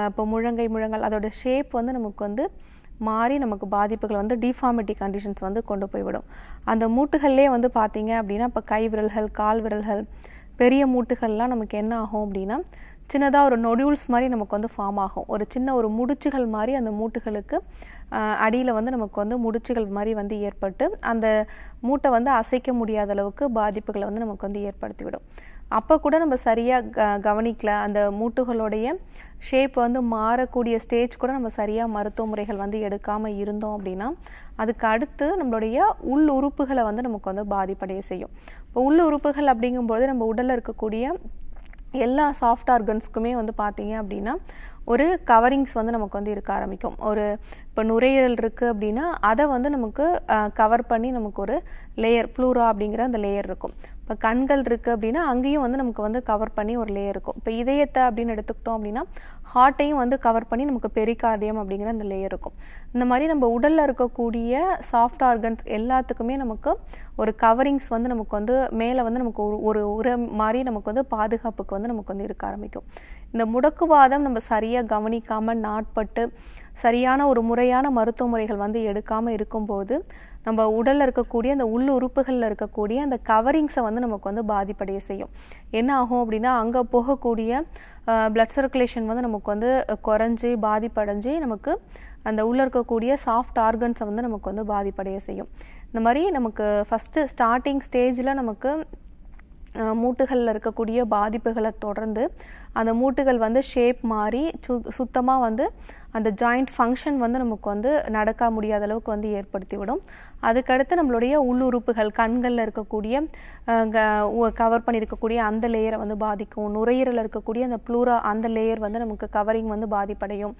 இப்போ முழங்கை முழங்கால் அதோடய ஷேப் வந்து நமக்கு வந்து மாறி நமக்கு பாதிப்புகள் வந்து டிஃபார்மிட்டி கண்டிஷன்ஸ் வந்து கொண்டு போய்விடும் அந்த மூட்டுகள்லேயே வந்து பார்த்தீங்க அப்படின்னா இப்போ கை விரல்கள் கால் விரல்கள் பெரிய மூட்டுகள்லாம் நமக்கு என்ன ஆகும் அப்படின்னா சின்னதாக ஒரு நொடியூல்ஸ் மாதிரி நமக்கு வந்து ஃபார்ம் ஆகும் ஒரு சின்ன ஒரு முடிச்சுகள் மாதிரி அந்த மூட்டுகளுக்கு அடியில் வந்து நமக்கு வந்து முடிச்சுகள் மாதிரி வந்து ஏற்பட்டு அந்த மூட்டை வந்து அசைக்க முடியாத அளவுக்கு பாதிப்புகளை வந்து நமக்கு வந்து ஏற்படுத்திவிடும் அப்போ கூட நம்ம சரியாக கவனிக்கல அந்த மூட்டுகளுடைய ஷேப் வந்து மாறக்கூடிய ஸ்டேஜ் கூட நம்ம சரியாக மருத்துவ முறைகள் வந்து எடுக்காமல் இருந்தோம் அப்படின்னா அதுக்கு அடுத்து நம்மளுடைய உள் உறுப்புகளை வந்து நமக்கு வந்து பாதிப்படைய செய்யும் இப்போ உள் உறுப்புகள் அப்படிங்கும்போது நம்ம உடலில் இருக்கக்கூடிய எல்லா சாஃப்ட் ஆர்கன்ஸ்க்குமே வந்து பார்த்தீங்க அப்படின்னா ஒரு கவரிங்ஸ் வந்து நமக்கு வந்து இருக்க ஆரம்பிக்கும் ஒரு இப்போ நுரையீரல் இருக்குது அப்படின்னா அதை வந்து நமக்கு கவர் பண்ணி நமக்கு ஒரு லேயர் ப்ளூரா அப்படிங்கிற அந்த லேயர் இருக்கும் இப்போ கண்கள் இருக்குது அப்படின்னா அங்கேயும் வந்து நமக்கு வந்து கவர் பண்ணி ஒரு லேயர் இருக்கும் இப்போ இதயத்தை அப்படின்னு எடுத்துக்கிட்டோம் அப்படின்னா ஹார்ட்டையும் வந்து கவர் பண்ணி நமக்கு பெரிகார்டியம் அப்படிங்கிற அந்த லேயர் இருக்கும் இந்த மாதிரி நம்ம உடலில் இருக்கக்கூடிய சாஃப்ட் ஆர்கன்ஸ் எல்லாத்துக்குமே நமக்கு ஒரு கவரிங்ஸ் வந்து நமக்கு வந்து மேலே வந்து நமக்கு ஒரு ஒரு மாதிரி நமக்கு வந்து பாதுகாப்புக்கு வந்து நமக்கு வந்து இருக்க ஆரம்பிக்கும் இந்த முடக்குவாதம் நம்ம சரியாக கவனிக்காமல் நாட்பட்டு சரியான ஒரு முறையான மருத்துவ முறைகள் வந்து எடுக்காமல் இருக்கும்போது நம்ம உடலில் இருக்கக்கூடிய அந்த உள் உறுப்புகளில் இருக்கக்கூடிய அந்த கவரிங்ஸை வந்து நமக்கு வந்து பாதிப்படைய செய்யும் என்ன ஆகும் அப்படின்னா அங்கே போகக்கூடிய பிளட் சர்க்குலேஷன் வந்து நமக்கு வந்து குறைஞ்சி பாதிப்படைஞ்சு நமக்கு அந்த உள்ளே இருக்கக்கூடிய சாஃப்ட் ஆர்கன்ஸை வந்து நமக்கு வந்து பாதிப்படைய செய்யும் இந்த மாதிரி நமக்கு ஃபஸ்ட்டு ஸ்டார்டிங் ஸ்டேஜில் நமக்கு மூட்டுகளில் இருக்கக்கூடிய பாதிப்புகளை தொடர்ந்து அந்த மூட்டுகள் வந்து ஷேப் மாறி சு சுத்தமாக வந்து அந்த ஜாயிண்ட் ஃபங்க்ஷன் வந்து நமக்கு வந்து நடக்க முடியாத அளவுக்கு வந்து ஏற்படுத்திவிடும் அதுக்கடுத்து நம்மளுடைய உள்ளுறுப்புகள் கண்களில் இருக்கக்கூடிய கவர் பண்ணியிருக்கக்கூடிய அந்த லேயரை வந்து பாதிக்கும் நுரையீரலில் இருக்கக்கூடிய அந்த ப்ளூரா அந்த லேயர் வந்து நமக்கு கவரிங் வந்து பாதிப்படையும்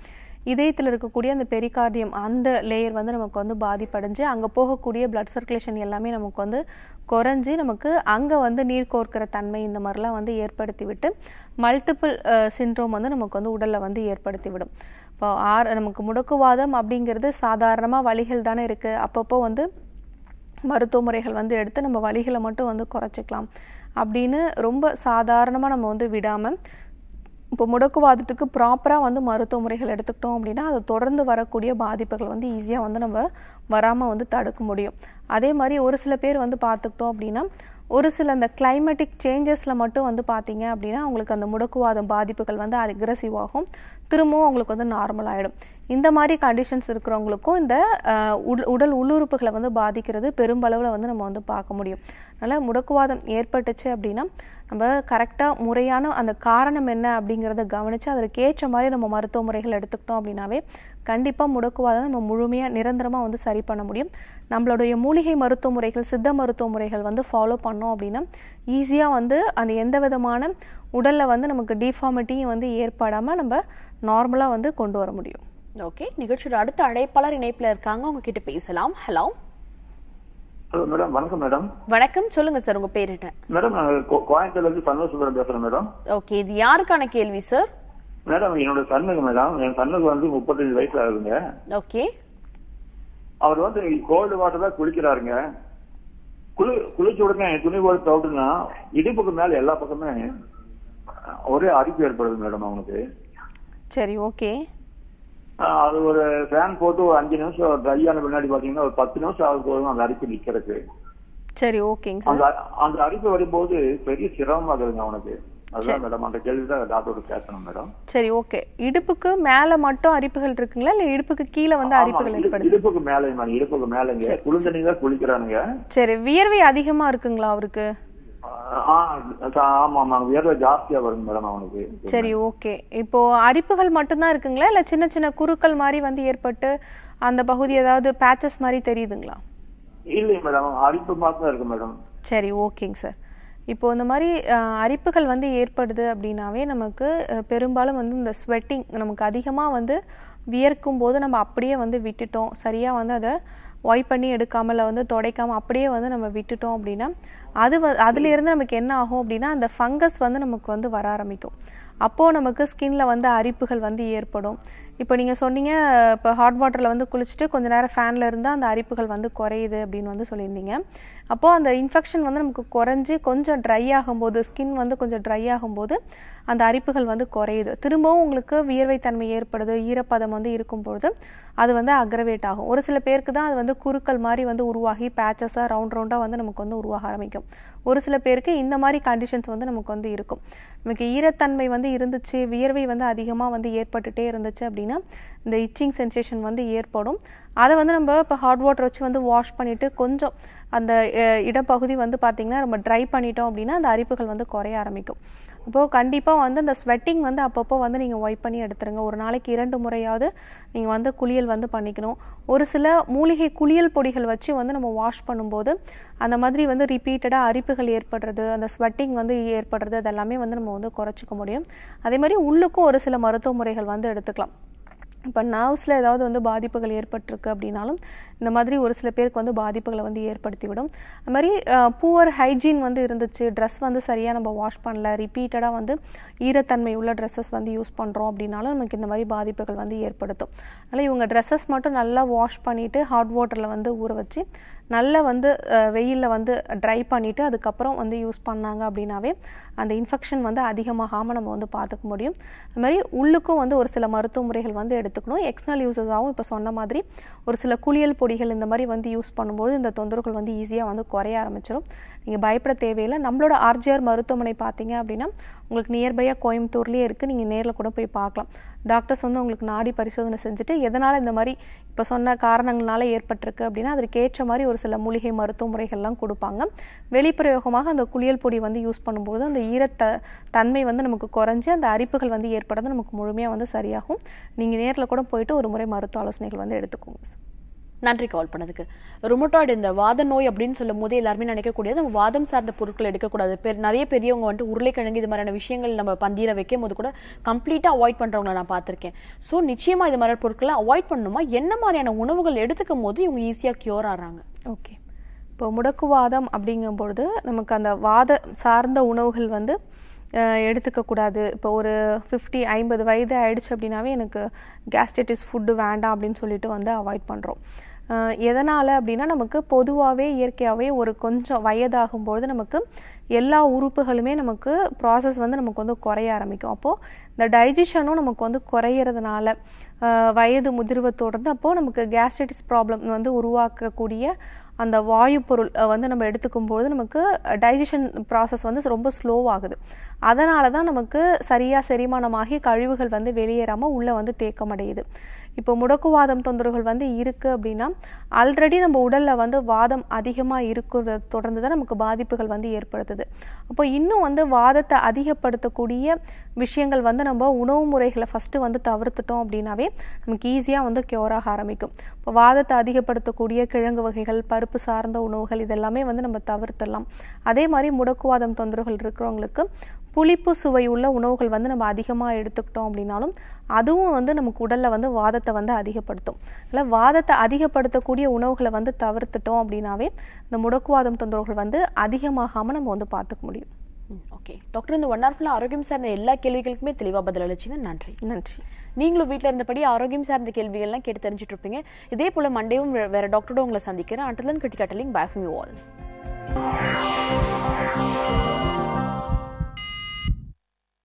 இதயத்தில் இருக்கக்கூடிய அந்த பெரிகார்டியம் அந்த லேயர் வந்து நமக்கு வந்து பாதிப்படைஞ்சு அங்கே போகக்கூடிய பிளட் சர்க்குலேஷன் எல்லாமே நமக்கு வந்து குறைஞ்சி நமக்கு அங்கே வந்து நீர் கோர்க்கிற தன்மை இந்த மாதிரிலாம் வந்து ஏற்படுத்தி விட்டு மல்டிபிள் சின்ட்ரோம் வந்து நமக்கு வந்து உடலில் வந்து ஏற்படுத்திவிடும் விடும் இப்போ ஆர் நமக்கு முடக்குவாதம் அப்படிங்கிறது சாதாரணமாக வழிகள் தானே இருக்குது அப்பப்போ வந்து மருத்துவ முறைகள் வந்து எடுத்து நம்ம வழிகளை மட்டும் வந்து குறைச்சிக்கலாம் அப்படின்னு ரொம்ப சாதாரணமாக நம்ம வந்து விடாமல் இப்போ முடக்குவாதத்துக்கு ப்ராப்பராக வந்து மருத்துவ முறைகள் எடுத்துக்கிட்டோம் அப்படின்னா அது தொடர்ந்து வரக்கூடிய பாதிப்புகள் வந்து ஈஸியாக வந்து நம்ம வராமல் வந்து தடுக்க முடியும் அதே மாதிரி ஒரு சில பேர் வந்து பார்த்துக்கிட்டோம் அப்படின்னா ஒரு சில அந்த கிளைமேட்டிக் சேஞ்சஸில் மட்டும் வந்து பார்த்தீங்க அப்படின்னா அவங்களுக்கு அந்த முடக்குவாதம் பாதிப்புகள் வந்து அக்ரெசிவ் ஆகும் திரும்பவும் அவங்களுக்கு வந்து நார்மல் ஆகிடும் இந்த மாதிரி கண்டிஷன்ஸ் இருக்கிறவங்களுக்கும் இந்த உடல் உள்ளுறுப்புகளை வந்து பாதிக்கிறது பெரும்பளவில் வந்து நம்ம வந்து பார்க்க முடியும் அதனால் முடக்குவாதம் ஏற்பட்டுச்சு அப்படின்னா நம்ம கரெக்டாக முறையான அந்த காரணம் என்ன அப்படிங்கிறத கவனித்து அதற்கு ஏற்ற மாதிரி நம்ம மருத்துவ முறைகள் எடுத்துக்கிட்டோம் அப்படின்னாவே கண்டிப்பாக முடக்குவாதம் நம்ம முழுமையாக நிரந்தரமாக வந்து சரி பண்ண முடியும் நம்மளுடைய மூலிகை மருத்துவ முறைகள் சித்த மருத்துவ முறைகள் வந்து ஃபாலோ பண்ணோம் அப்படின்னா ஈஸியாக வந்து அந்த எந்த விதமான உடலில் வந்து நமக்கு டிஃபார்மிட்டியும் வந்து ஏற்படாமல் நம்ம நார்மலாக வந்து கொண்டு வர முடியும் ஓகே நிகழ்ச்சியோட அடுத்த அழைப்பாளர் இணைப்பில் இருக்காங்க உங்ககிட்ட பேசலாம் ஹலோ ஹலோ மேடம் வணக்கம் மேடம் வணக்கம் சொல்லுங்க சார் உங்க பேர் என்ன மேடம் கோயம்புத்தூர்ல இருந்து சண்முகசுந்தரம் பேசுறேன் மேடம் ஓகே இது யாருக்கான கேள்வி சார் மேடம் என்னோட சண்முகம் மேடம் என் சண்முகம் வந்து முப்பத்தஞ்சு வயசுல ஆகுதுங்க ஓகே அவர் வந்து கோல்டு வாட்டர் தான் குளிக்கிறாருங்க குளி குளிச்ச உடனே துணி போட்டு தவிட்டுனா இடிப்புக்கு மேல எல்லா பக்கமே ஒரே அரிப்பு ஏற்படுது மேடம் அவனுக்கு சரி ஓகே அது ஒரு ஃபேன் போட்டு ஒரு அஞ்சு நிமிஷம் ட்ரை ஆன பின்னாடி பாத்தீங்கன்னா ஒரு பத்து நிமிஷம் ஆகும் போதும் அந்த அரிப்பு நிக்கிறது சரி ஓகேங்க அந்த அந்த அரிப்பு வரும்போது பெரிய சிரமம் ஆகுதுங்க அவனுக்கு அதுதான் மேடம் அந்த கேள்வி தான் டாக்டர் கேட்கணும் மேடம் சரி ஓகே இடுப்புக்கு மேல மட்டும் அரிப்புகள் இருக்குங்களா இல்ல இடுப்புக்கு கீழே வந்து அரிப்புகள் ஏற்படுது இடுப்புக்கு மேல மேடம் இடுப்புக்கு மேலங்க குளிர்ந்த நீர் குளிக்கிறானுங்க சரி வியர்வை அதிகமா இருக்குங்களா அவருக்கு சரி ஓகே இப்போ அரிப்புகள் மட்டும்தான் இருக்குங்களா இல்ல சின்ன சின்ன குருக்கள் மாதிரி வந்து ஏற்பட்டு அந்த பகுதி ஏதாவது பேச்சஸ் மாதிரி தெரியுதுங்களா இல்லைங்க மேடம் அரிப்பு மாதிரி இருக்கு மேடம் சரி ஓகேங்க சார் இப்போது இந்த மாதிரி அரிப்புகள் வந்து ஏற்படுது அப்படின்னாவே நமக்கு பெரும்பாலும் வந்து இந்த ஸ்வெட்டிங் நமக்கு அதிகமாக வந்து வியர்க்கும் போது நம்ம அப்படியே வந்து விட்டுட்டோம் சரியாக வந்து அதை ஒய் பண்ணி எடுக்காமல் வந்து தொடைக்காமல் அப்படியே வந்து நம்ம விட்டுட்டோம் அப்படின்னா அது வ அதுலேருந்து நமக்கு என்ன ஆகும் அப்படின்னா அந்த ஃபங்கஸ் வந்து நமக்கு வந்து வர ஆரம்பிக்கும் அப்போது நமக்கு ஸ்கின்ல வந்து அரிப்புகள் வந்து ஏற்படும் இப்போ நீங்கள் சொன்னீங்க இப்போ ஹாட் வாட்டரில் வந்து குளிச்சுட்டு கொஞ்ச நேரம் ஃபேனில் இருந்தால் அந்த அரிப்புகள் வந்து குறையுது அப்படின்னு வந்து சொல்லியிருந்தீங்க அப்போது அந்த இன்ஃபெக்ஷன் வந்து நமக்கு குறைஞ்சி கொஞ்சம் ட்ரை ஆகும்போது ஸ்கின் வந்து கொஞ்சம் ட்ரை ஆகும்போது அந்த அரிப்புகள் வந்து குறையுது திரும்பவும் உங்களுக்கு வியர்வைத்தன்மை ஏற்படுது ஈரப்பதம் வந்து இருக்கும்பொழுது அது வந்து அக்ரவேட் ஆகும் ஒரு சில பேருக்கு தான் அது வந்து குறுக்கள் மாதிரி வந்து உருவாகி பேச்சஸாக ரவுண்ட் ரவுண்டாக வந்து நமக்கு வந்து உருவாக ஆரம்பிக்கும் ஒரு சில பேருக்கு இந்த மாதிரி கண்டிஷன்ஸ் வந்து நமக்கு வந்து இருக்கும் நமக்கு ஈரத்தன்மை வந்து இருந்துச்சு வியர்வை வந்து அதிகமாக வந்து ஏற்பட்டுகிட்டே இருந்துச்சு அப்படின்னா இந்த இச்சிங் சென்சேஷன் வந்து ஏற்படும் அதை வந்து நம்ம இப்போ ஹாட் வாட்டர் வச்சு வந்து வாஷ் பண்ணிவிட்டு கொஞ்சம் அந்த இடப்பகுதி வந்து பார்த்திங்கன்னா நம்ம ட்ரை பண்ணிட்டோம் அப்படின்னா அந்த அரிப்புகள் வந்து குறைய ஆரம்பிக்கும் இப்போது கண்டிப்பாக வந்து அந்த ஸ்வெட்டிங் வந்து அப்பப்போ வந்து நீங்கள் ஒய்ப் பண்ணி எடுத்துருங்க ஒரு நாளைக்கு இரண்டு முறையாவது நீங்கள் வந்து குளியல் வந்து பண்ணிக்கணும் ஒரு சில மூலிகை குளியல் பொடிகள் வச்சு வந்து நம்ம வாஷ் பண்ணும்போது அந்த மாதிரி வந்து ரிப்பீட்டடாக அரிப்புகள் ஏற்படுறது அந்த ஸ்வெட்டிங் வந்து ஏற்படுறது அதெல்லாமே வந்து நம்ம வந்து குறைச்சிக்க முடியும் அதே மாதிரி உள்ளுக்கும் ஒரு சில மருத்துவ முறைகள் வந்து எடுத்துக்கலாம் இப்போ நர்வ்ஸில் ஏதாவது வந்து பாதிப்புகள் ஏற்பட்டிருக்கு அப்படின்னாலும் இந்த மாதிரி ஒரு சில பேருக்கு வந்து பாதிப்புகளை வந்து ஏற்படுத்திவிடும் அது மாதிரி புவர் ஹைஜீன் வந்து இருந்துச்சு ட்ரெஸ் வந்து சரியாக நம்ம வாஷ் பண்ணல ரிப்பீட்டடாக வந்து ஈரத்தன்மை உள்ள ட்ரெஸ்ஸஸ் வந்து யூஸ் பண்ணுறோம் அப்படின்னாலும் நமக்கு இந்த மாதிரி பாதிப்புகள் வந்து ஏற்படுத்தும் அதனால் இவங்க ட்ரெஸ்ஸஸ் மட்டும் நல்லா வாஷ் பண்ணிவிட்டு ஹாட் வாட்டரில் வந்து ஊற வச்சு நல்லா வந்து வெயிலில் வந்து ட்ரை பண்ணிவிட்டு அதுக்கப்புறம் வந்து யூஸ் பண்ணாங்க அப்படின்னாவே அந்த இன்ஃபெக்ஷன் வந்து அதிகமாகாமல் நம்ம வந்து பார்த்துக்க முடியும் அது மாதிரி உள்ளுக்கும் வந்து ஒரு சில மருத்துவ முறைகள் வந்து எடுத்துக்கணும் எக்ஸ்டர்னல் யூசஸாகவும் இப்போ சொன்ன மாதிரி ஒரு சில குளியல் பொடிகள் இந்த மாதிரி வந்து யூஸ் பண்ணும்போது இந்த தொந்தரவுகள் வந்து ஈஸியாக வந்து குறைய ஆரம்பிச்சிடும் நீங்கள் பயப்பட தேவையில்லை நம்மளோட ஆர்ஜிஆர் மருத்துவமனை பார்த்தீங்க அப்படின்னா உங்களுக்கு நியர்பையாக கோயம்புத்தூர்லேயே இருக்குது நீங்கள் நேரில் கூட போய் பார்க்கலாம் டாக்டர்ஸ் வந்து உங்களுக்கு நாடி பரிசோதனை செஞ்சுட்டு எதனால் இந்த மாதிரி இப்போ சொன்ன காரணங்களால ஏற்பட்டிருக்கு அப்படின்னா அதற்கு ஏற்ற மாதிரி ஒரு சில மூலிகை மருத்துவ முறைகள்லாம் கொடுப்பாங்க வெளிப்பிரயோகமாக அந்த குளியல் பொடி வந்து யூஸ் பண்ணும்போது அந்த ஈரத்த தன்மை வந்து நமக்கு குறைஞ்சி அந்த அரிப்புகள் வந்து ஏற்படுறது நமக்கு முழுமையாக வந்து சரியாகும் நீங்கள் நேரில் கூட போயிட்டு ஒரு முறை மருத்துவ ஆலோசனைகள் வந்து எடுத்துக்கோங்க நன்றி கால் பண்ணதுக்கு ருமட்டாய்டு இந்த வாத நோய் அப்படின்னு சொல்லும் போது எல்லாருமே நினைக்கக்கூடியது நம்ம வாதம் சார்ந்த பொருட்கள் எடுக்கக்கூடாது பெரு நிறைய பெரியவங்க வந்துட்டு உருளைக்கிழங்கு இது மாதிரியான விஷயங்கள் நம்ம பந்தியில் வைக்கும் போது கூட கம்ப்ளீட்டாக அவாய்ட் பண்ணுறவங்கள நான் பார்த்துருக்கேன் ஸோ நிச்சயமாக இது மாதிரி பொருட்களை அவாய்ட் பண்ணணுமா என்ன மாதிரியான உணவுகள் எடுத்துக்கும் போது இவங்க ஈஸியாக க்யூர் ஆகிறாங்க ஓகே இப்போ முடக்குவாதம் அப்படிங்கும்பொழுது நமக்கு அந்த வாத சார்ந்த உணவுகள் வந்து எடுத்துக்கக்கூடாது இப்போ ஒரு ஃபிஃப்டி ஐம்பது வயது ஆயிடுச்சு அப்படின்னாவே எனக்கு கேஸ்டைட்டிஸ் ஃபுட்டு வேண்டாம் அப்படின்னு சொல்லிட்டு வந்து அவாய்ட் பண்ணுறோம் எதனால் அப்படின்னா நமக்கு பொதுவாகவே இயற்கையாகவே ஒரு கொஞ்சம் வயதாகும்போது நமக்கு எல்லா உறுப்புகளுமே நமக்கு ப்ராசஸ் வந்து நமக்கு வந்து குறைய ஆரம்பிக்கும் அப்போது இந்த டைஜஷனும் நமக்கு வந்து குறையிறதுனால வயது முதிர்வை தொடர்ந்து அப்போது நமக்கு கேஸ்ட்ரைட்டிஸ் ப்ராப்ளம் வந்து உருவாக்கக்கூடிய அந்த வாயு பொருள் வந்து நம்ம எடுத்துக்கும்போது நமக்கு டைஜஷன் ப்ராசஸ் வந்து ரொம்ப ஸ்லோவாகுது அதனால தான் நமக்கு சரியாக செரிமானமாகி கழிவுகள் வந்து வெளியேறாமல் உள்ளே வந்து தேக்கமடையுது இப்போ முடக்குவாதம் தொந்தரவுகள் வந்து இருக்குது அப்படின்னா ஆல்ரெடி நம்ம உடலில் வந்து வாதம் அதிகமாக இருக்கிறத தொடர்ந்து தான் நமக்கு பாதிப்புகள் வந்து ஏற்படுத்துது அப்போ இன்னும் வந்து வாதத்தை அதிகப்படுத்தக்கூடிய விஷயங்கள் வந்து நம்ம உணவு முறைகளை ஃபஸ்ட்டு வந்து தவிர்த்துட்டோம் அப்படின்னாவே நமக்கு ஈஸியாக வந்து க்யூராக ஆரம்பிக்கும் இப்போ வாதத்தை அதிகப்படுத்தக்கூடிய கிழங்கு வகைகள் பருப்பு சார்ந்த உணவுகள் இதெல்லாமே வந்து நம்ம தவிர்த்துடலாம் அதே மாதிரி முடக்குவாதம் தொந்தரவுகள் இருக்கிறவங்களுக்கு புளிப்பு சுவை உள்ள உணவுகள் வந்து நம்ம அதிகமாக எடுத்துக்கிட்டோம் அப்படின்னாலும் அதுவும் வந்து நமக்கு உடலில் வந்து வாதத்தை வந்து அதிகப்படுத்தும் இல்லை வாதத்தை அதிகப்படுத்தக்கூடிய உணவுகளை வந்து தவிர்த்துட்டோம் அப்படின்னாவே இந்த முடக்குவாதம் தொந்தரவுகள் வந்து அதிகமாகாமல் நம்ம வந்து பார்த்துக்க முடியும் ஓகே டாக்டர் இந்த ஒன் ஹவர் ஃபுல்லாக ஆரோக்கியம் சார்ந்த எல்லா கேள்விகளுக்குமே தெளிவாக பதில் அளிச்சிங்க நன்றி நன்றி நீங்களும் வீட்டில் இருந்தபடி ஆரோக்கியம் சார்ந்த கேள்விகள்லாம் கேட்டு தெரிஞ்சுட்டு இருப்பீங்க இதே போல் மண்டேவும் வேறு டாக்டரோட உங்களை சந்திக்கிறேன் கட்டலிங் கிட்டிகாட்டலிங் பேஃபி ஆல்